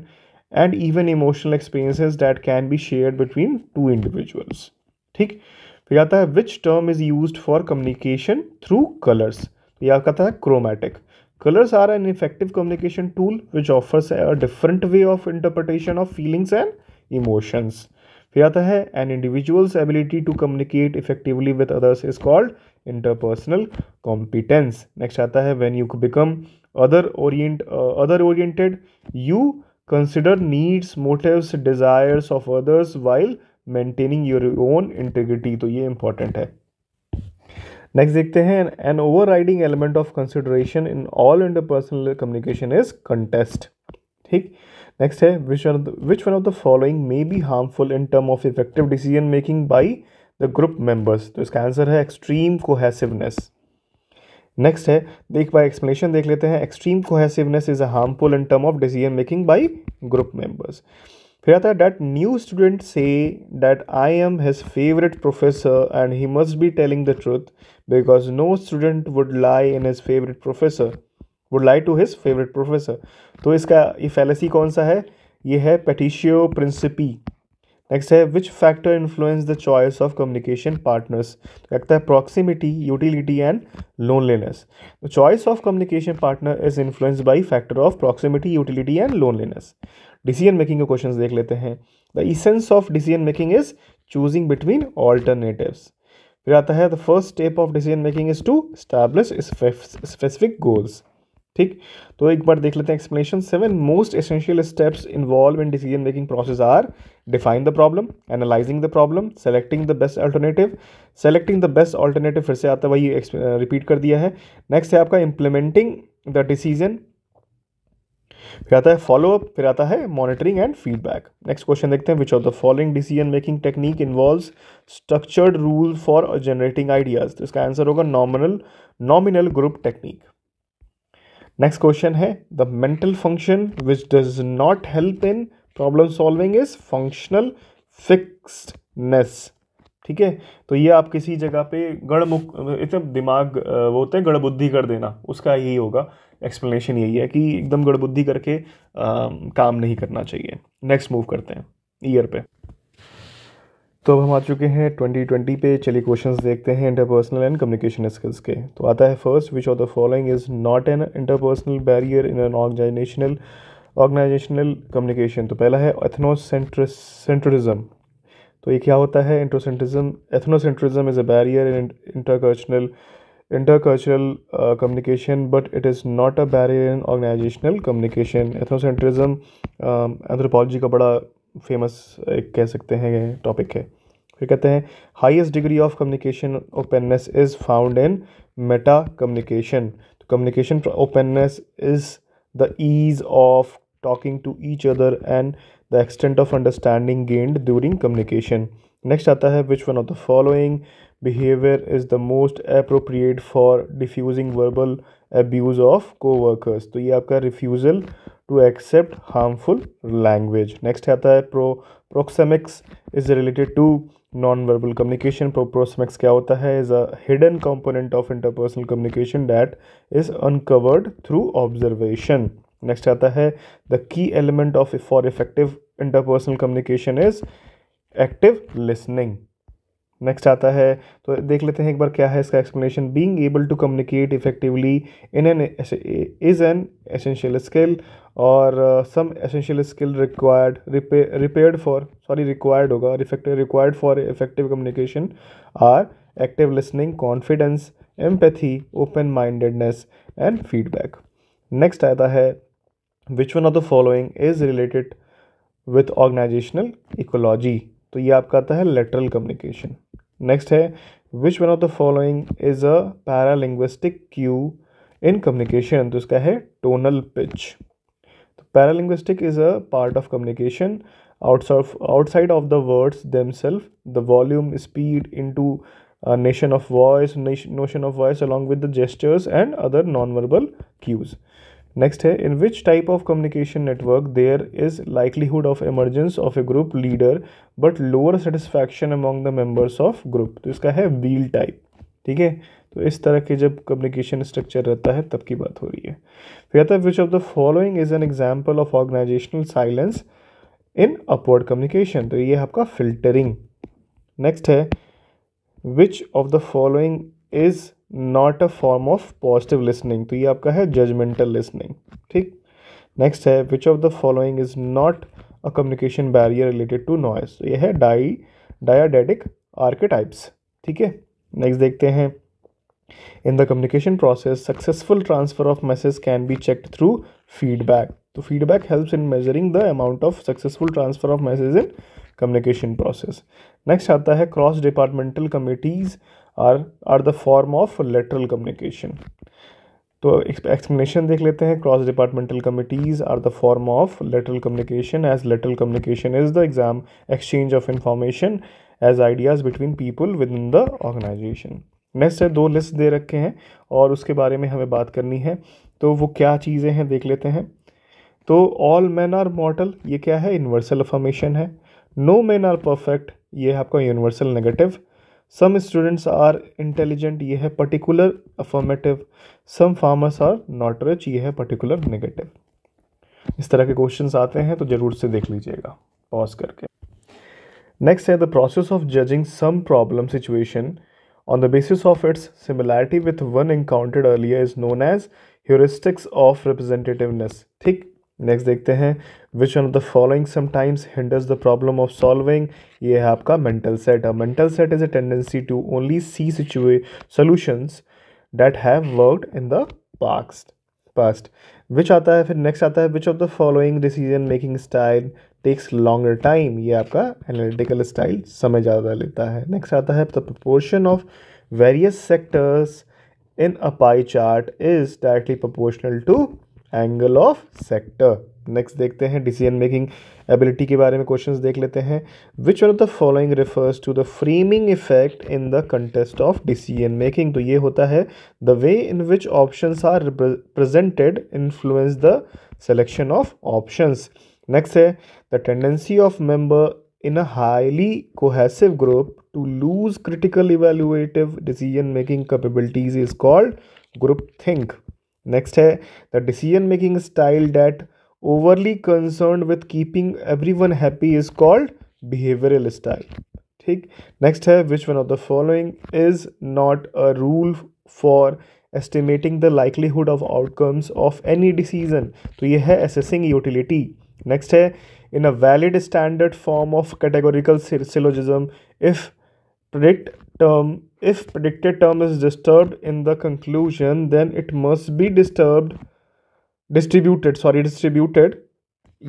S1: and even emotional experiences that can be shared between two individuals ठीक फिर आता है which term is use for communication through colours ये आपका था chromatic Colors are an effective communication tool which offers a different way of interpretation of feelings and emotions. फिर आता है an individual's ability to communicate effectively with others is called interpersonal competence next आता है when you become other orient other oriented you consider needs motives desires of others while maintaining your own integrity तो ये important है next देखते हैं an overriding element of consideration in all interpersonal communication is context ठीक next है which which one of the following may be harmful in term of effective decision making by the group members तो इसका answer है extreme cohesiveness next है देख बार explanation देख लेते हैं extreme cohesiveness is a harmful in term of decision making by group members Hirata, that new student say that I am his favorite professor and he must be telling the truth because no student would lie in his favorite professor would lie to his favorite professor. तो इसका ये fallacy कौन सा है ये है पेटिशियो principii next है which factor influence the choice of communication partners लगता है proximity utility and loneliness the choice of communication partner is influenced by factor of proximity utility and loneliness decision making के question देख लेते हैं the essence of decision making is choosing between alternatives फिर आता है the first step of decision making is to establish specific goals ठीक तो एक बार देख लेते हैं explanation seven most essential steps involve in decision making process are define the problem analysing the problem selecting the best alternative selecting the best alternative फिर से आता है वही रिपीट uh, कर दिया है नेक्स्ट है आपका इंप्लीमेंटिंग द डिसीजन फिर आता है फॉलोअप फिर आता है monitoring and feedback next question देखते हैं which of the following decision making technique involve structured rule for generating ideas तो इसका आंसर होगा nominal nominal group technique next question है the mental function which does not help in problem solving is functional fixedness ठीक है तो ये आप किसी जगह पे गढ़मुख इतने दिमाग वो होते हैं गढ़बुद्धि कर देना उसका यही होगा एक्सप्लेनेशन यही है कि एकदम गढ़बुद्धि करके आ, काम नहीं करना चाहिए नेक्स्ट मूव करते हैं ईयर पे तो अब हम आ चुके हैं 2020 पे चलिए क्वेश्चंस देखते हैं इंटरपर्सनल एंड कम्युनिकेशन स्किल्स के तो आता है first which of the following is not an interpersonal barrier in an organisational organisational communication तो पहला है सेंट्रिज्म तो ये क्या होता है ethnocentrism ethnocentrism is a barrier in intercultural intercultural communication but it is not a barrier in organisational communication ethnocentrism anthropology का बड़ा फेमस एक कह सकते हैं टॉपिक है फिर कहते हैं highest degree of communication openness is found in meta communication तो communication openness is the ease of talking to each other and the extent of understanding gained during communication next आता है which one of the following behaviour is the most appropriate for diffusing verbal abuse of coworkers तो ये आपका refusal to accept harmful language next आता है pro proxemics is related to non verbal communication proxemics क्या होता है is a hidden component of interpersonal communication that is uncovered through observation next आता है the key element of for effective interpersonal communication is active listening next आता है तो देख लेते हैं एक बार क्या है इसका explanation being able to communicate effectively in an is an essential skill और some essential skill required repaired for sorry required होगा और effective required for effective communication are active listening confidence empathy open mindedness and feedback next आता है which one of the following is related with organizational ecology So, ये आपका आता lateral communication next है which one of the following is a paralinguistic cue in communication this इसका है tonal pitch paralinguistic is a part of communication outside of the words themselves the volume speed into uh, a of voice notion of voice along with the gestures and other non-verbal cues next है in which type of communication network there is likelihood of emergence of a group leader but lower satisfaction among the members of group तो इसका है wheel type ठीक है तो इस तरह के जब कम्युनिकेशन स्ट्रक्चर रहता है तब की बात हो रही है फिर आता है which of the following is an example of organisational silence in upward communication तो ये आपका फिल्टरिंग नेक्स्ट है which of the following is not a form of positive listening तो ये आपका है जजमेंटल लिसनिंग ठीक नेक्स्ट है which of the following is not a communication barrier related to noise ये है डाई डायाडेटिक आर्केटाइप्स ठीक है नेक्स्ट देखते हैं in the communication process successful transfer of message can be checked through feedback तो feedback helps in measuring the amount of successful transfer of message in communication process next आता है cross departmental committees are are the form of lateral communication तो explanation देख लेते हैं cross departmental committees are the form of lateral communication as lateral communication is the exam exchange of information as ideas between people within the organisation next है दो list दे रखे हैं और उसके बारे में हमें बात करनी है तो वो क्या चीज़ें हैं देख लेते हैं तो ऑल मैन आर मॉडल ये क्या है यूनिवर्सल अफॉर्मेशन है नो मैन आर परफेक्ट ये आपका universal negative some students are intelligent ये है particular affirmative some farmers are not rich ये है पर्टिकुलर नेगेटिव इस तरह के क्वेश्चंस आते हैं तो ज़रूर से देख लीजिएगा पॉज करके नेक्स्ट है the process of judging some problem situation on the basis of its similarity with one encountered earlier is known as heuristics of representativeness ठीक नेक्स्ट देखते हैं which one of the following sometimes hinders the problem of solving ये है आपका mental set mental set is a tendency to only see सिचुए solutions that have worked in the past past which आता है फिर next आता है which of the following decision making style takes longer time ये आपका एनालिटिकल स्टाइल समय ज़्यादा लेता है नेक्स्ट आता है the proportion of various sectors in a pie chart is directly proportional to angle of sector next देखते हैं डिसीजन मेकिंग एबिलिटी के बारे में क्वेश्चन देख लेते हैं which one of the following refers to the framing effect in the contest of decision making तो ये होता है the way in which option are presented influence the selection of option next है the tendency of member a highly cohesive group to lose critical critical decision making capabilities is called group think next है the decision making style that overly concern with keeping every one happy is called behavioural style ठीक next है which one of the following is not a rule for estimating the likelihood of outcomes of any decision तो ये है assessing utility next है in a valid standard form of categorical syllogism if predict term If predicted term is disturbed in the conclusion, then it must be disturbed distributed sorry distributed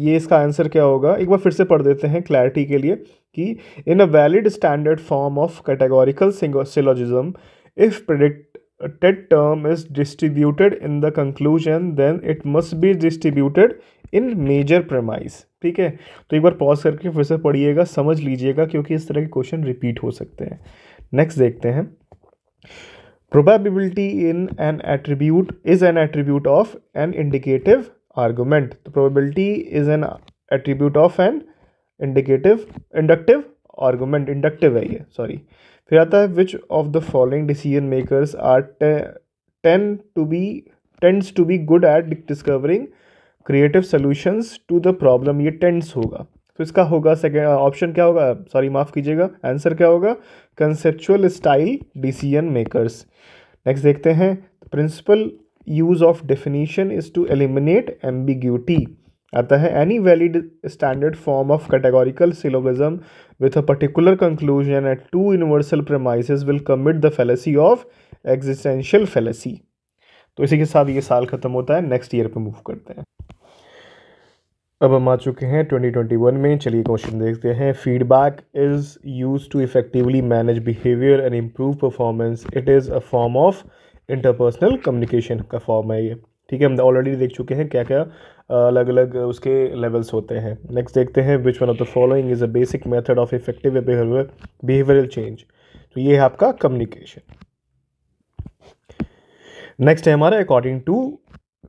S1: ये इसका answer क्या होगा एक बार फिर से पढ़ देते हैं क्लैरिटी के लिए कि in a valid standard form of categorical syllogism if predicted term is distributed in the conclusion then it must be distributed in major premise ठीक है तो एक बार पॉज करके फिर से पढ़िएगा समझ लीजिएगा क्योंकि इस तरह के क्वेश्चन रिपीट हो सकते हैं नेक्स्ट देखते हैं probability in an attribute is an attribute of an indicative argument तो probability is an attribute of an indicative inductive argument inductive है ये सॉरी फिर आता है which of the following decision makers are tend to be tends to be good at discovering creative solutions to the problem ये tends होगा तो इसका होगा सेकेंड ऑप्शन uh, क्या होगा सॉरी माफ़ कीजिएगा आंसर क्या होगा conceptual style decision makers next देखते हैं principle use of definition is to eliminate ambiguity आता है any valid standard form of categorical syllogism with a particular conclusion at two universal premises will commit the fallacy of existential fallacy तो इसी के साथ ये साल ख़त्म होता है नेक्स्ट ईयर पे मूव करते हैं अब हम आ चुके हैं 2021 में चलिए क्वेश्चन देखते हैं feedback is use to effectively manage behaviour and improve performance it is a form of interpersonal communication का फॉर्म है ये ठीक है हम ऑलरेडी देख चुके हैं क्या क्या अलग अलग उसके लेवल्स होते हैं नेक्स्ट देखते हैं which one of the following is a basic method of effective behavioural change तो ये है आपका कम्युनिकेशन नेक्स्ट है हमारा according to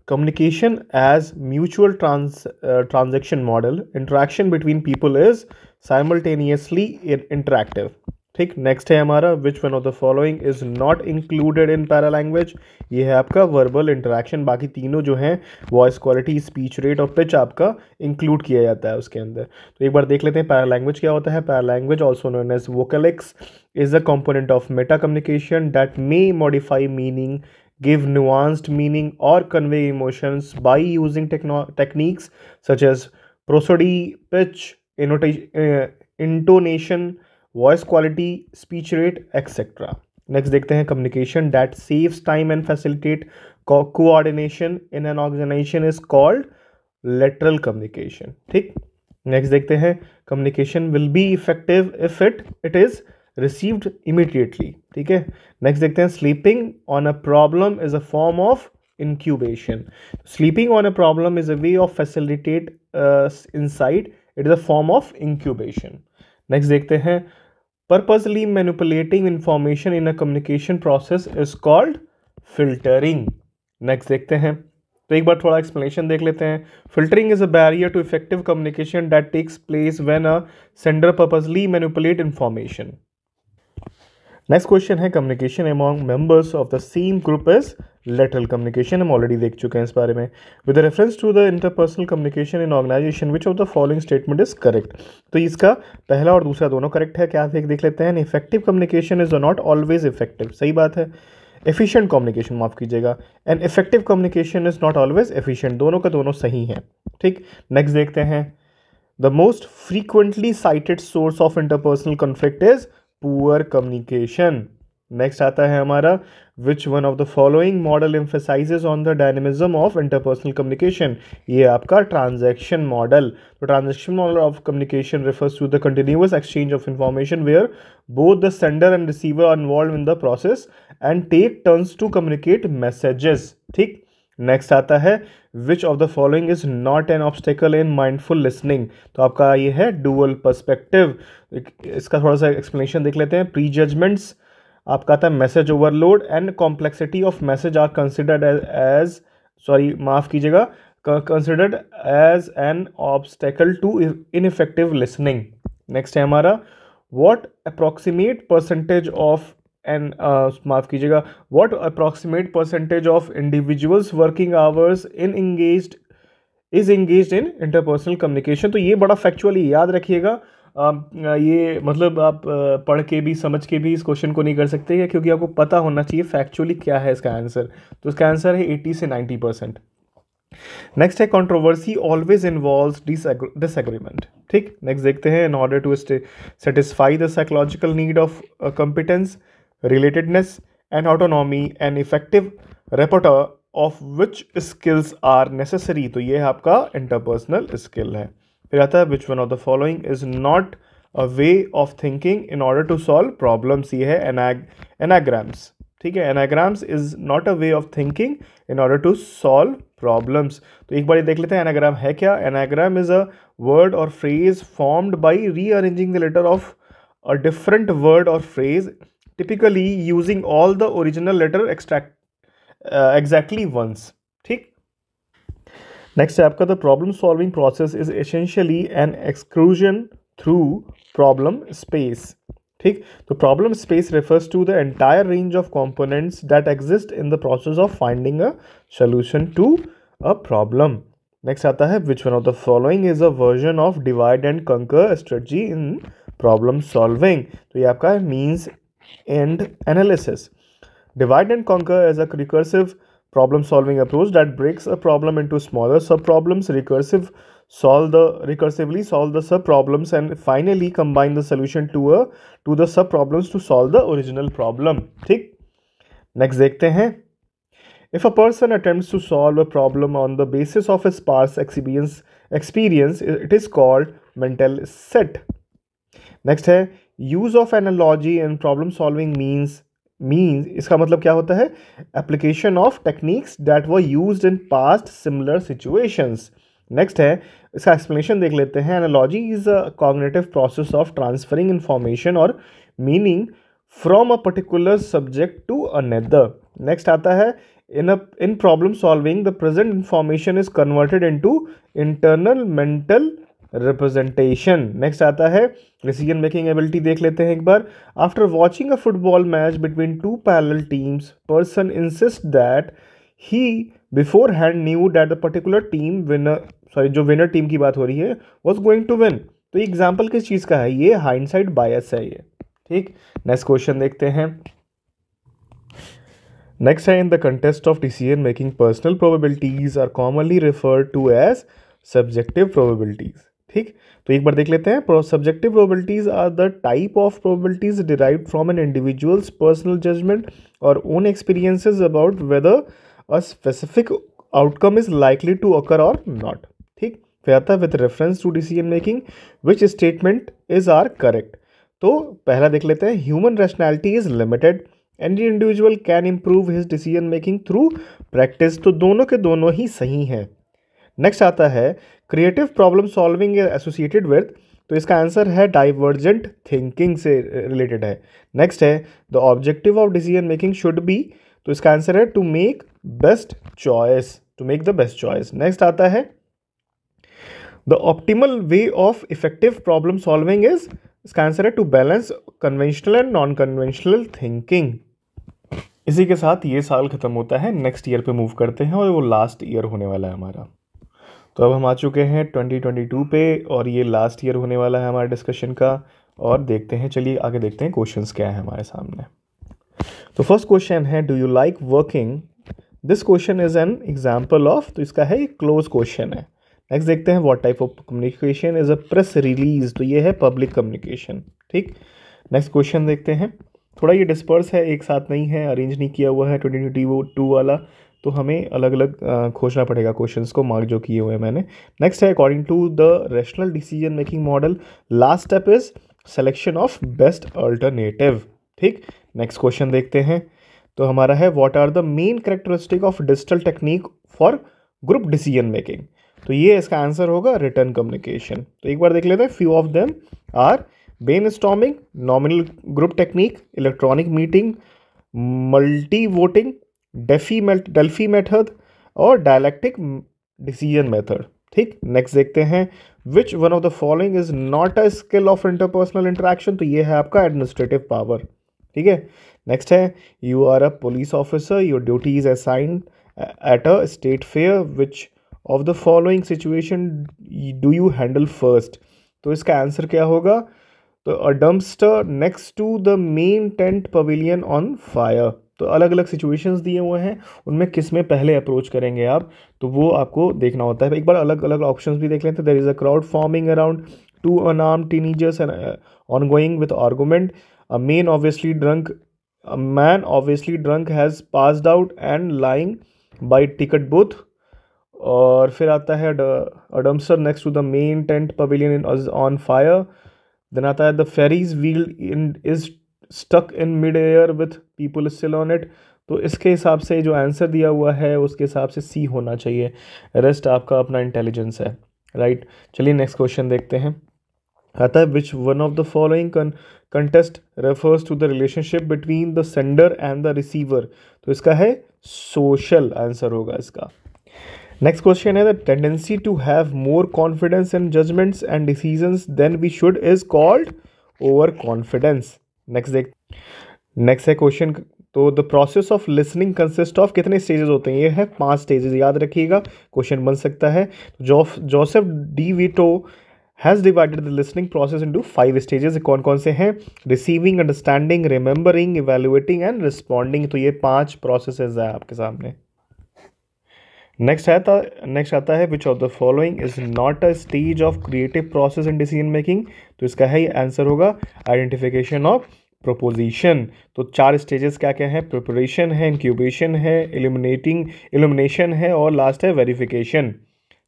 S1: communication as mutual trans uh, transaction model interaction between people is simultaneously interactive ठीक next है हमारा which one of the following is not included in paralanguage ये है आपका वर्बल इंटरेक्शन बाकी तीनों जो हैं वॉइस क्वालिटी स्पीच रेट और पिच आपका इंक्लूड किया जाता है उसके अंदर तो एक बार देख लेते हैं पैरा लैंग्वेज क्या होता है paralanguage also known as vocalics is a component of meta communication that may modify meaning give nuanced meaning or convey emotions by using techno- techniques such as prosody, pitch, uh, intonation, voice quality, speech rate, etc. Next, देखते हैं communication that saves time and facilitate coordination in an organization is called lateral communication. ठीक? Next, देखते हैं communication will be effective if it it is received immediately ठीक है next देखते हैं sleeping on a problem is a form of incubation sleeping on a problem is a way of facilitate insight it is a form of incubation next देखते हैं purposely manipulating information in a communication process is called filtering next देखते हैं तो एक बार थोड़ा explanation देख लेते हैं filtering is a barrier to effective communication that takes place when a sender purposely manipulate information next question है communication among members of the same group is lateral communication हम ऑलरेडी देख चुके हैं इस बारे में with reference to the interpersonal communication in organisation which of the following statement is correct तो इसका पहला और दूसरा दोनों करेक्ट है क्या देख देख लेते हैं effective communication is not always effective सही बात है एफिशिएंट कम्युनिकेशन माफ़ कीजिएगा and effective communication is not always efficient दोनों का दोनों सही हैं ठीक नेक्स्ट देखते हैं the most frequently cited source of interpersonal conflict is poor communication next आता है हमारा which one of the following model emphasises on the dynamism of interpersonal communication ये आपका ट्रांजेक्शन मॉडल तो transaction model of communication refers to the continuous exchange of information where both the sender and receiver are involve in the process and take turns to communicate messages ठीक next आता है which of the following is not an obstacle in mindful listening तो आपका ये है dual perspective इसका थोड़ा सा एक्सप्लेनेशन देख लेते हैं प्री जजमेंट्स आपका आता है message overload and complexity of message are considered as sorry माफ़ कीजिएगा considered as an obstacle to in effective listening next है हमारा what approximate percentage of and माफ़ कीजिएगा what approximate percentage of individuals working hours in engage is engage in interpersonal communication तो ये बड़ा factually याद रखिएगा ये मतलब आप पढ़ के भी समझ के भी इस क्वेश्चन को नहीं कर सकते क्योंकि आपको पता होना चाहिए फैक्चुअली क्या है इसका आंसर तो इसका आंसर है एट्टी से नाइन्टी परसेंट नेक्स्ट है कंट्रोवर्सी ऑलवेज इन्वॉल्व डिसएग्रीमेंट ठीक नेक्स्ट देखते हैं in order to satisfy the psychological need of competence relatedness, and autonomy, an effective repertoire of which skills are necessary तो ये आपका इंटरपर्सनल स्किल है फिर आता है which one of the following is not a way of thinking in order to solve problems ये है एनाग एनाग्राम्स ठीक है anagrams is not a way of thinking in order to solve problems तो एक बार ये देख लेते हैं एनाग्राम है क्या एनाग्राम इज अ वर्ड और phrase formed by rearranging the letter of a different word और phrase typically using all the original letter extract uh, exactly once ठीक next आपका the problem solving process is essentially an excursion through problem space ठीक तो problem space refers to the entire range of components that exist in the process of finding a solution to a problem Next, आता है one of the following is a version of divide and conquer strategy in problem solving. Solving तो ये आपका and analysis. Divide and conquer is a recursive problem solving approach that breaks a problem into smaller subproblems recursive solve the recursively solve the subproblems and finally combine the solution to a to the subproblems to solve the original problem Thick. next देखते हैं if a person attempts to solve a problem on the basis of his past experience experience it is called mental set next है use of analogy and problem solving means means इसका मतलब क्या होता है application of techniques that were use in past similar situations next है इसका explanation देख लेते हैं analogy is a cognitive process of transferring information और meaning from a particular subject to another next आता है in a in problem solving the present information is converted into internal mental representation next आता है decision making ability देख लेते हैं एक बार after watching a football match between two parallel teams person insist that he beforehand knew that the particular team winner sorry जो winner team की बात हो रही है वॉज गोइंग टू विन तो ये एग्जाम्पल किस चीज़ का है ये साइड बायस है ये ठीक नेक्स्ट क्वेश्चन देखते हैं नेक्स्ट है in the contest of decision making personal probabilities are commonly refer to as subjective probabilities ठीक तो एक बार देख लेते हैं subjective probabilities are the type of probabilities derive from an individuals personal judgement और own experiences about whether a specific outcome is likely to occur और not ठीक फिर आता है with reference to decision making which statement is are correct तो पहला देख लेते हैं human rationality is limited any individual can improve his decision making through practice तो दोनों के दोनों ही सही हैं नेक्स्ट आता है creative problem solving associated with तो इसका आंसर है डाइवर्जेंट थिंकिंग से रिलेटेड है नेक्स्ट है the objective of decision making should be तो इसका आंसर है to make best choice to make the best choice next आता है the optimal way of effective problem solving is इसका आंसर है to balance conventional and non conventional thinking इसी के साथ ये साल ख़त्म होता है नेक्स्ट ईयर पे मूव करते हैं और वो लास्ट ईयर होने वाला है हमारा तो अब हम आ चुके हैं 2022 पे और ये लास्ट ईयर होने वाला है हमारे डिस्कशन का और देखते हैं चलिए आगे देखते हैं क्वेश्चन क्या हैं हमारे सामने तो फर्स्ट क्वेश्चन है do you like working this question is an example of तो इसका है एक क्लोज क्वेश्चन है नेक्स्ट देखते हैं what type of communication is a press release तो ये है पब्लिक कम्युनिकेशन ठीक नेक्स्ट क्वेश्चन देखते हैं थोड़ा ये डिस्पर्स है एक साथ नहीं है अरेंज नहीं किया हुआ है ट्वेंटी ट्वेंटी वो टू वाला तो हमें अलग अलग खोजना पड़ेगा क्वेश्चन को मार्क जो किए हुए हैं मैंने नेक्स्ट है according to the rational decision making model last step is selection of best alternative ठीक नेक्स्ट क्वेश्चन देखते हैं तो हमारा है what are the main characteristic of digital technique for group decision making तो ये इसका आंसर होगा रिटर्न कम्युनिकेशन तो एक बार देख लेते हैं few of them are brainstorming nominal group technique electronic meeting multi voting Delphi Delphi method और डायलैक्टिक डिसीजन मेथड ठीक नेक्स्ट देखते हैं which one of the following is not a skill of interpersonal interaction तो ये है आपका administrative power ठीक है नेक्स्ट है you are a police officer your duty is assigned at a state fair which of the following situation do you handle first तो इसका answer क्या होगा तो a dumpster next to the main tent pavilion on fire तो अलग अलग situation दिए हुए हैं उनमें किस में पहले अप्रोच करेंगे आप तो वो आपको देखना होता है एक बार अलग अलग ऑप्शन भी देख लेते हैं there is a crowd forming around two unarmed teenagers and ongoing with argument a man obviously drunk a man obviously drunk has passed out and lying by ticket booth और फिर आता है a dumpster next to the main tent pavilion in on fire then आता है the ferris wheel in is stuck in mid air with people still on it तो इसके हिसाब से जो आंसर दिया हुआ है उसके हिसाब से सी होना चाहिए रेस्ट आपका अपना इंटेलिजेंस है राइट चलिए नेक्स्ट क्वेश्चन देखते हैं आता है which one of the following contest refers to the relationship between the sender and the receiver तो इसका है सोशल आंसर होगा इसका नेक्स्ट क्वेश्चन है the tendency to have more confidence in judgements and decisions than we should is called overconfidence next देख next है question तो the process of listening consist of कितने स्टेजेस होते हैं ये है पांच स्टेजेस याद रखिएगा क्वेश्चन बन सकता है Joseph DeVito has divided the listening process into five stages कौन कौन से हैं receiving understanding remembering evaluating and responding तो ये पांच प्रोसेस है आपके सामने नेक्स्ट आता नेक्स्ट आता है which of the following is not a stage of creative process in decision making तो इसका है आंसर होगा आइडेंटिफिकेशन ऑफ प्रोपोजिशन तो चार स्टेजेस क्या क्या हैं प्रिपरेशन है इंक्यूबेशन है एलिमिनेटिंग एलिमिनेशन है और लास्ट है वेरिफिकेशन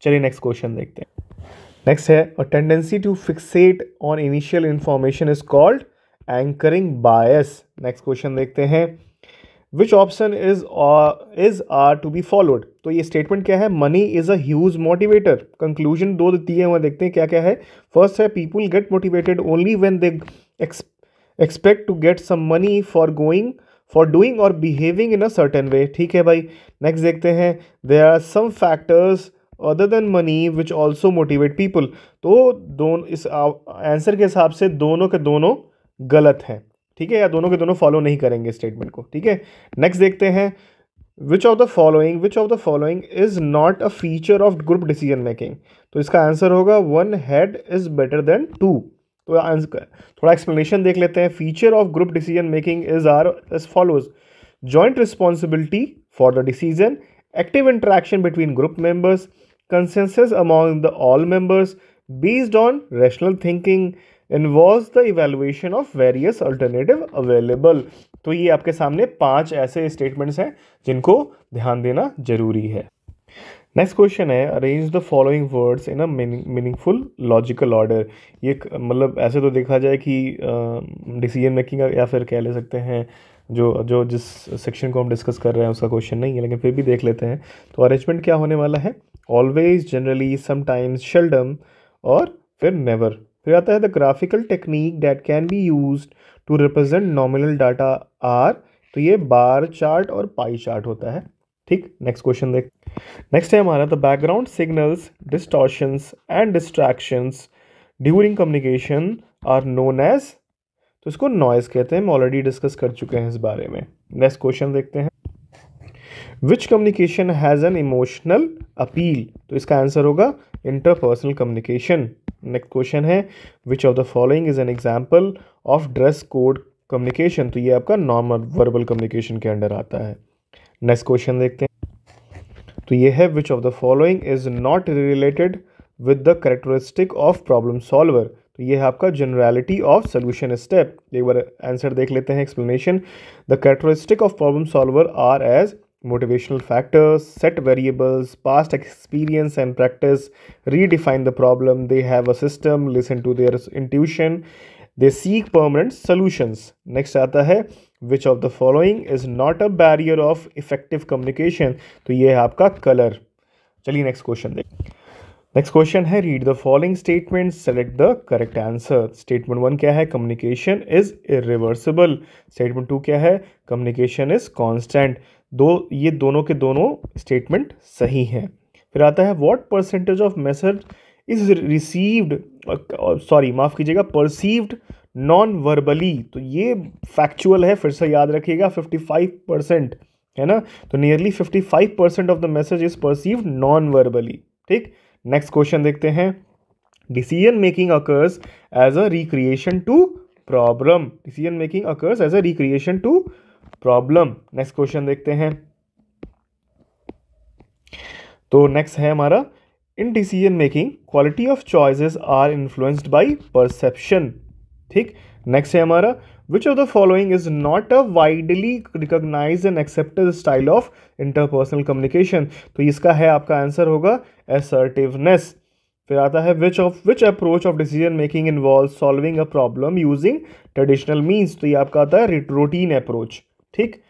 S1: चलिए नेक्स्ट क्वेश्चन देखते हैं नेक्स्ट है a tendency to fixate on initial information is called anchoring bias next question देखते हैं which option is is are to be followed तो ये स्टेटमेंट क्या है money is as motivator conclusion दो दिए हुए देखते हैं क्या क्या है फर्स्ट है people get motivated only when they expect to get some money for going for doing और behaving in a certain way ठीक है भाई नेक्स्ट देखते हैं there are some factors other than money which also motivate people तो दोनों इस answer के हिसाब से दोनों के दोनों गलत हैं ठीक है या दोनों के दोनों फॉलो नहीं करेंगे स्टेटमेंट को ठीक है नेक्स्ट देखते हैं which of the following which of the following is not a feature of group decision making तो इसका आंसर होगा one head is better than two तो थोड़ा एक्सप्लेनेशन देख लेते हैं feature of group decision making is are as follows joint responsibility for the decision active interaction between group members consensus among the all members based on rational thinking involve the evaluation of various alternative available तो ये आपके सामने पांच ऐसे statements हैं जिनको ध्यान देना जरूरी है नेक्स्ट क्वेश्चन है arrange the following words in a meaningful logical order ये मतलब ऐसे तो देखा जाए कि डिसीजन मेकिंग या फिर कह ले सकते हैं जो जो जिस सेक्शन को हम डिस्कस कर रहे हैं उसका क्वेश्चन नहीं है लेकिन फिर भी देख लेते हैं तो अरेंजमेंट क्या होने वाला है ऑलवेज जनरली समटाइम्स शेल्डम और फिर नेवर फिर आता है the graphical technique that can be use to represent nominal data are तो ये बार चार्ट और पाई चार्ट होता है ठीक नेक्स्ट क्वेश्चन देख नेक्स्ट है हमारा the background signals distortions and distractions during communication are known as तो इसको नॉइज कहते हैं हम ऑलरेडी डिस्कस कर चुके हैं इस बारे में नेक्स्ट क्वेश्चन देखते हैं which communication has an emotional appeal तो इसका आंसर होगा इंटरपर्सनल कम्युनिकेशन नेक्स्ट क्वेश्चन है which of the following is an example of dress code communication तो ये आपका नॉर्मल वर्बल कम्युनिकेशन के अंडर आता है नेक्स्ट क्वेश्चन देखते हैं तो ये है which of the following is not related with the characteristic of problem solver तो ये है आपका जनरलिटी ऑफ सोल्यूशन स्टेप एक बार आंसर देख लेते हैं explanation the characteristic of problem solver are as motivational factors set variables past experience and practice redefine the problem they have a system listen to their intuition they seek permanent solutions next आता है which of the following is not a barrier of effective communication तो ये है आपका colour चलिए next question देख next question है read the following statement select the correct answer statement one क्या है communication is irreversible statement two क्या है कम्युनिकेशन इज कॉन्स्टेंट दो ये दोनों के दोनों स्टेटमेंट सही हैं फिर आता है what percentage of message is received sorry माफ़ कीजिएगा परसीव्ड नॉन वर्बली तो ये फैक्चुअल है फिर से याद रखिएगा फिफ्टी फाइव परसेंट है ना तो nearly fifty five percent of the message is perceive non verbally ठीक नेक्स्ट क्वेश्चन देखते हैं decision making occurs as a recreation to problem decision making occurs as a recreation to problem next question देखते हैं तो next है हमारा in decision making quality of choices are influenced by perception ठीक next है हमारा which of the following is not a widely recognize and accepted style of interpersonal communication तो इसका है आपका आंसर होगा एसर्टिवनेस फिर आता है which of which approach of decision making involve solving a problem using traditional means तो ये आपका आता है रोटीन अप्रोच ठीक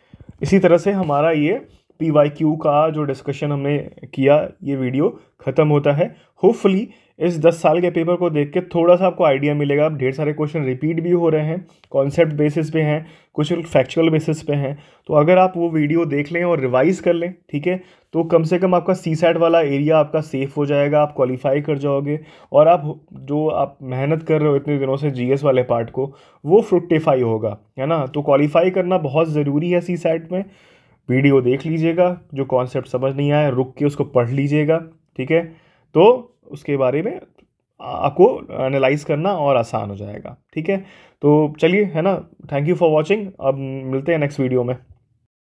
S1: इसी तरह से हमारा ये पी वाई क्यू का जो डिस्कशन हमने किया ये वीडियो ख़त्म होता है होपफुली इस दस साल के पेपर को देख के थोड़ा सा आपको आइडिया मिलेगा अब ढेर सारे क्वेश्चन रिपीट भी हो रहे हैं कॉन्सेप्ट बेसिस पे हैं कुछ फैक्चुअल बेसिस पे हैं तो अगर आप वो वीडियो देख लें और रिवाइज कर लें ठीक है तो कम से कम आपका सी सैट वाला एरिया आपका सेफ हो जाएगा आप क्वालिफाई कर जाओगे और आप जो आप मेहनत कर रहे हो इतने दिनों से जी वाले पार्ट को वो फ्रुक्टिफाई होगा है ना तो क्वालिफाई करना बहुत ज़रूरी है सी सैट में वीडियो देख लीजिएगा जो कॉन्सेप्ट समझ नहीं आया रुक के उसको पढ़ लीजिएगा ठीक है तो उसके बारे में आपको एनालाइज करना और आसान हो जाएगा ठीक है तो चलिए है ना थैंक यू फॉर वॉचिंग अब मिलते हैं नेक्स्ट वीडियो में